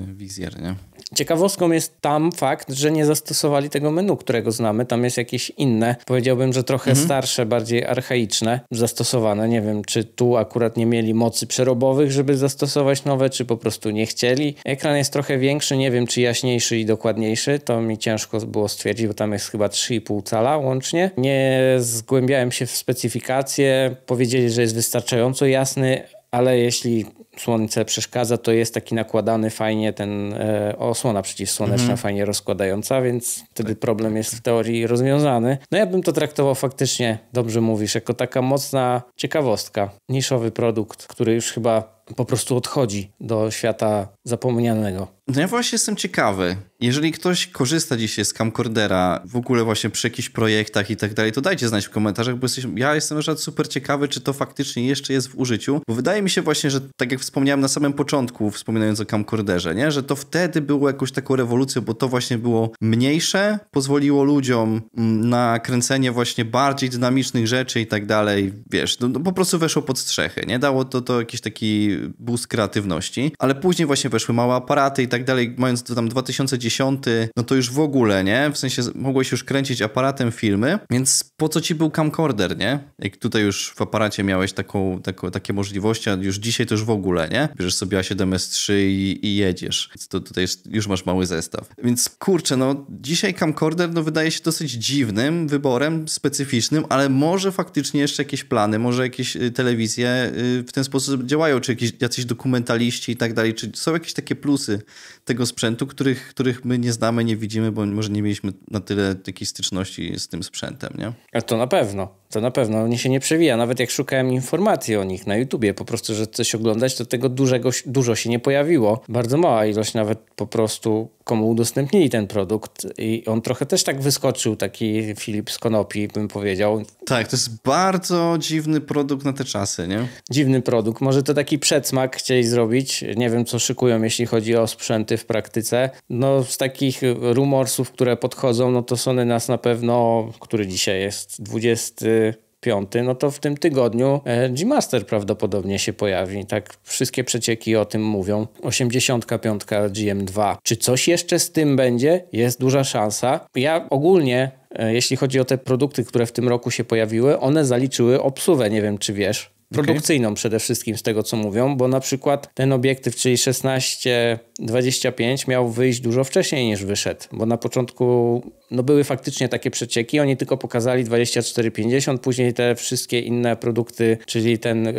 yy, wizjer, nie? Ciekawostką jest tam fakt, że nie zastosowali tego menu, którego znamy. Tam jest jakieś inne, powiedziałbym, że trochę mhm. starsze, bardziej archaiczne, zastosowane. Nie wiem, czy tu akurat nie mieli mocy przerobowych, żeby zastosować nowe, czy po prostu nie chcieli. Ekran jest trochę większy, nie wiem, czy jaśniejszy i dokładniejszy. To mi ciężko było stwierdzić, bo tam jest chyba 3,5 cala łącznie. Nie zgłębiałem się w specyfikację. Powiedzieli, że jest wystarczająco jasny, ale jeśli słońce przeszkadza, to jest taki nakładany fajnie ten e, osłona przeciwsłoneczna mhm. fajnie rozkładająca, więc wtedy tak. problem jest w teorii rozwiązany. No ja bym to traktował faktycznie, dobrze mówisz, jako taka mocna ciekawostka, niszowy produkt, który już chyba po prostu odchodzi do świata zapomnianego. No ja właśnie jestem ciekawy. Jeżeli ktoś korzysta dzisiaj z camcordera, w ogóle właśnie przy jakichś projektach i tak dalej, to dajcie znać w komentarzach, bo jesteś, ja jestem na super ciekawy, czy to faktycznie jeszcze jest w użyciu, bo wydaje mi się właśnie, że tak jak wspomniałem na samym początku, wspominając o camcorderze, nie? że to wtedy było jakąś taką rewolucją, bo to właśnie było mniejsze, pozwoliło ludziom mm, na kręcenie właśnie bardziej dynamicznych rzeczy i tak dalej, wiesz, no, no po prostu weszło pod strzechy, nie? Dało to, to jakiś taki boost kreatywności, ale później właśnie weszły małe aparaty i tak dalej, mając to tam 2010, no to już w ogóle, nie? W sensie mogłeś już kręcić aparatem filmy, więc po co ci był camcorder, nie? Jak tutaj już w aparacie miałeś taką, taką takie możliwości, a już dzisiaj to już w ogóle, nie? Bierzesz sobie A7S3 i, i jedziesz. Więc to tutaj już masz mały zestaw. Więc kurczę, no dzisiaj camcorder no wydaje się dosyć dziwnym wyborem, specyficznym, ale może faktycznie jeszcze jakieś plany, może jakieś y, telewizje y, w ten sposób działają, czy jakieś, jacyś dokumentaliści i tak dalej, czy są jakieś jakieś takie plusy tego sprzętu, których, których my nie znamy, nie widzimy, bo może nie mieliśmy na tyle takiej styczności z tym sprzętem, nie? A to na pewno, to na pewno. Mnie się nie przewija. Nawet jak szukałem informacji o nich na YouTubie, po prostu, że coś oglądać, to tego dużego, dużo się nie pojawiło. Bardzo mała ilość nawet po prostu komu udostępnili ten produkt i on trochę też tak wyskoczył, taki Filip z Konopi, bym powiedział. Tak, to jest bardzo dziwny produkt na te czasy, nie? Dziwny produkt. Może to taki przedsmak chcieli zrobić. Nie wiem, co szykują robią, jeśli chodzi o sprzęty w praktyce. No z takich rumorsów, które podchodzą, no to Sony nas na pewno, który dzisiaj jest 25. no to w tym tygodniu e, G-Master prawdopodobnie się pojawi. Tak wszystkie przecieki o tym mówią. 85 GM2. Czy coś jeszcze z tym będzie? Jest duża szansa. Ja ogólnie e, jeśli chodzi o te produkty, które w tym roku się pojawiły, one zaliczyły obsuwę, nie wiem czy wiesz produkcyjną okay. przede wszystkim z tego, co mówią, bo na przykład ten obiektyw, czyli 16-25 miał wyjść dużo wcześniej niż wyszedł, bo na początku no były faktycznie takie przecieki. Oni tylko pokazali 2450, później te wszystkie inne produkty, czyli ten y,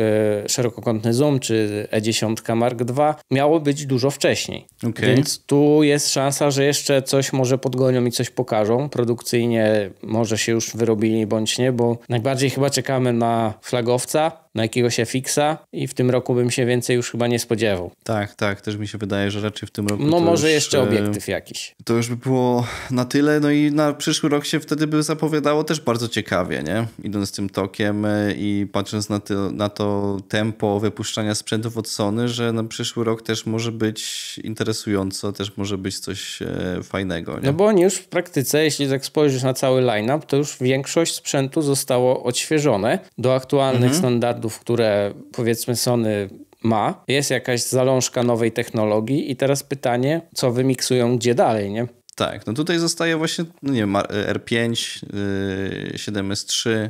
szerokokątny zoom czy E10 Mark II, miało być dużo wcześniej. Okay. Więc tu jest szansa, że jeszcze coś może podgonią i coś pokażą. Produkcyjnie może się już wyrobili bądź nie, bo najbardziej chyba czekamy na flagowca, na jakiegoś fixa i w tym roku bym się więcej już chyba nie spodziewał. Tak, tak, też mi się wydaje, że raczej w tym roku. No może już, jeszcze e, obiektyw jakiś. To już by było na tyle, no i i na przyszły rok się wtedy by zapowiadało też bardzo ciekawie, nie? Idąc tym tokiem e, i patrząc na to, na to tempo wypuszczania sprzętów od Sony, że na przyszły rok też może być interesująco, też może być coś e, fajnego. Nie? No bo oni już w praktyce, jeśli tak spojrzysz na cały line-up, to już większość sprzętu zostało odświeżone do aktualnych mhm. standardów, które powiedzmy Sony ma. Jest jakaś zalążka nowej technologii i teraz pytanie, co wymiksują gdzie dalej, nie? Tak, no tutaj zostaje właśnie, no nie wiem, R5, 7S3,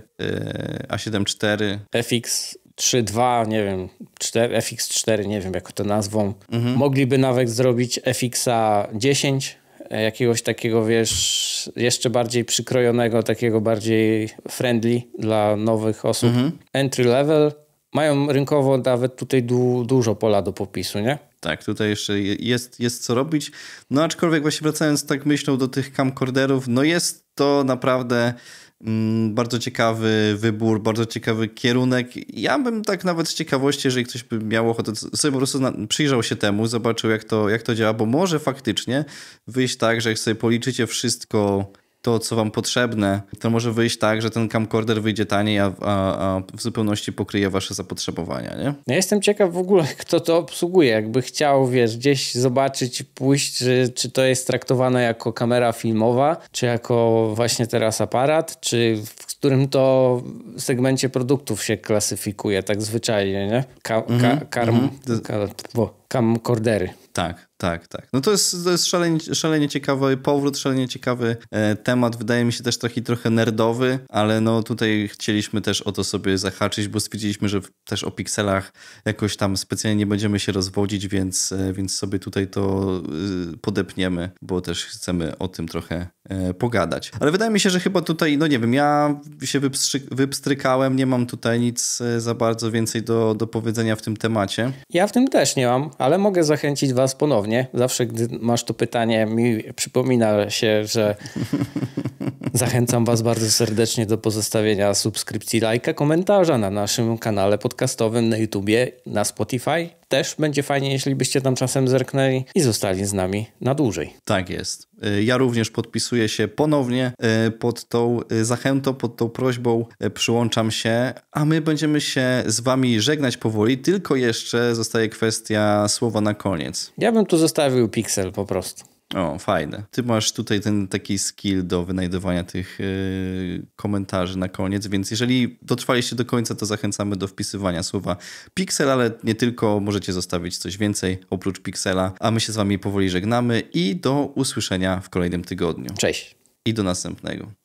A74. FX 3.2, nie wiem, 4, FX4, nie wiem jak to nazwą. Mhm. Mogliby nawet zrobić FX-a 10, e, jakiegoś takiego, wiesz, jeszcze bardziej przykrojonego, takiego bardziej friendly dla nowych osób. Mhm. Entry level. Mają rynkowo nawet tutaj du dużo pola do popisu, nie? tak. Tutaj jeszcze jest, jest co robić. No aczkolwiek właśnie wracając tak myślą do tych camcorderów, no jest to naprawdę mm, bardzo ciekawy wybór, bardzo ciekawy kierunek. Ja bym tak nawet z ciekawości, jeżeli ktoś by miał ochotę, sobie po prostu przyjrzał się temu, zobaczył jak to, jak to działa, bo może faktycznie wyjść tak, że jak sobie policzycie wszystko to, co wam potrzebne, to może wyjść tak, że ten camcorder wyjdzie taniej, a, a, a w zupełności pokryje wasze zapotrzebowania, nie? No ja jestem ciekaw w ogóle, kto to obsługuje. Jakby chciał, wiesz, gdzieś zobaczyć, pójść, czy, czy to jest traktowane jako kamera filmowa, czy jako właśnie teraz aparat, czy w którym to segmencie produktów się klasyfikuje, tak zwyczajnie, nie? Ka, ka, mhm, karm, mm -hmm. ka, camcordery. Tak. Tak, tak. No to jest, to jest szalenie, szalenie ciekawy powrót, szalenie ciekawy e, temat. Wydaje mi się też taki trochę nerdowy, ale no tutaj chcieliśmy też o to sobie zahaczyć, bo stwierdziliśmy, że też o pikselach jakoś tam specjalnie nie będziemy się rozwodzić, więc, e, więc sobie tutaj to e, podepniemy, bo też chcemy o tym trochę E, pogadać. Ale wydaje mi się, że chyba tutaj, no nie wiem, ja się wypstrykałem, nie mam tutaj nic e, za bardzo więcej do, do powiedzenia w tym temacie. Ja w tym też nie mam, ale mogę zachęcić was ponownie. Zawsze, gdy masz to pytanie, mi przypomina się, że zachęcam was bardzo serdecznie do pozostawienia subskrypcji, lajka, komentarza na naszym kanale podcastowym na YouTubie, na Spotify też będzie fajnie, jeśli byście tam czasem zerknęli i zostali z nami na dłużej. Tak jest. Y, ja również podpisuję się ponownie y, pod tą y, zachętą, pod tą prośbą, przyłączam się, a my będziemy się z Wami żegnać powoli, tylko jeszcze zostaje kwestia słowa na koniec. Ja bym tu zostawił piksel po prostu. O, fajne. Ty masz tutaj ten taki skill do wynajdywania tych yy, komentarzy na koniec, więc jeżeli dotrwaliście do końca, to zachęcamy do wpisywania słowa pixel, ale nie tylko, możecie zostawić coś więcej oprócz pixela, a my się z wami powoli żegnamy i do usłyszenia w kolejnym tygodniu. Cześć. I do następnego.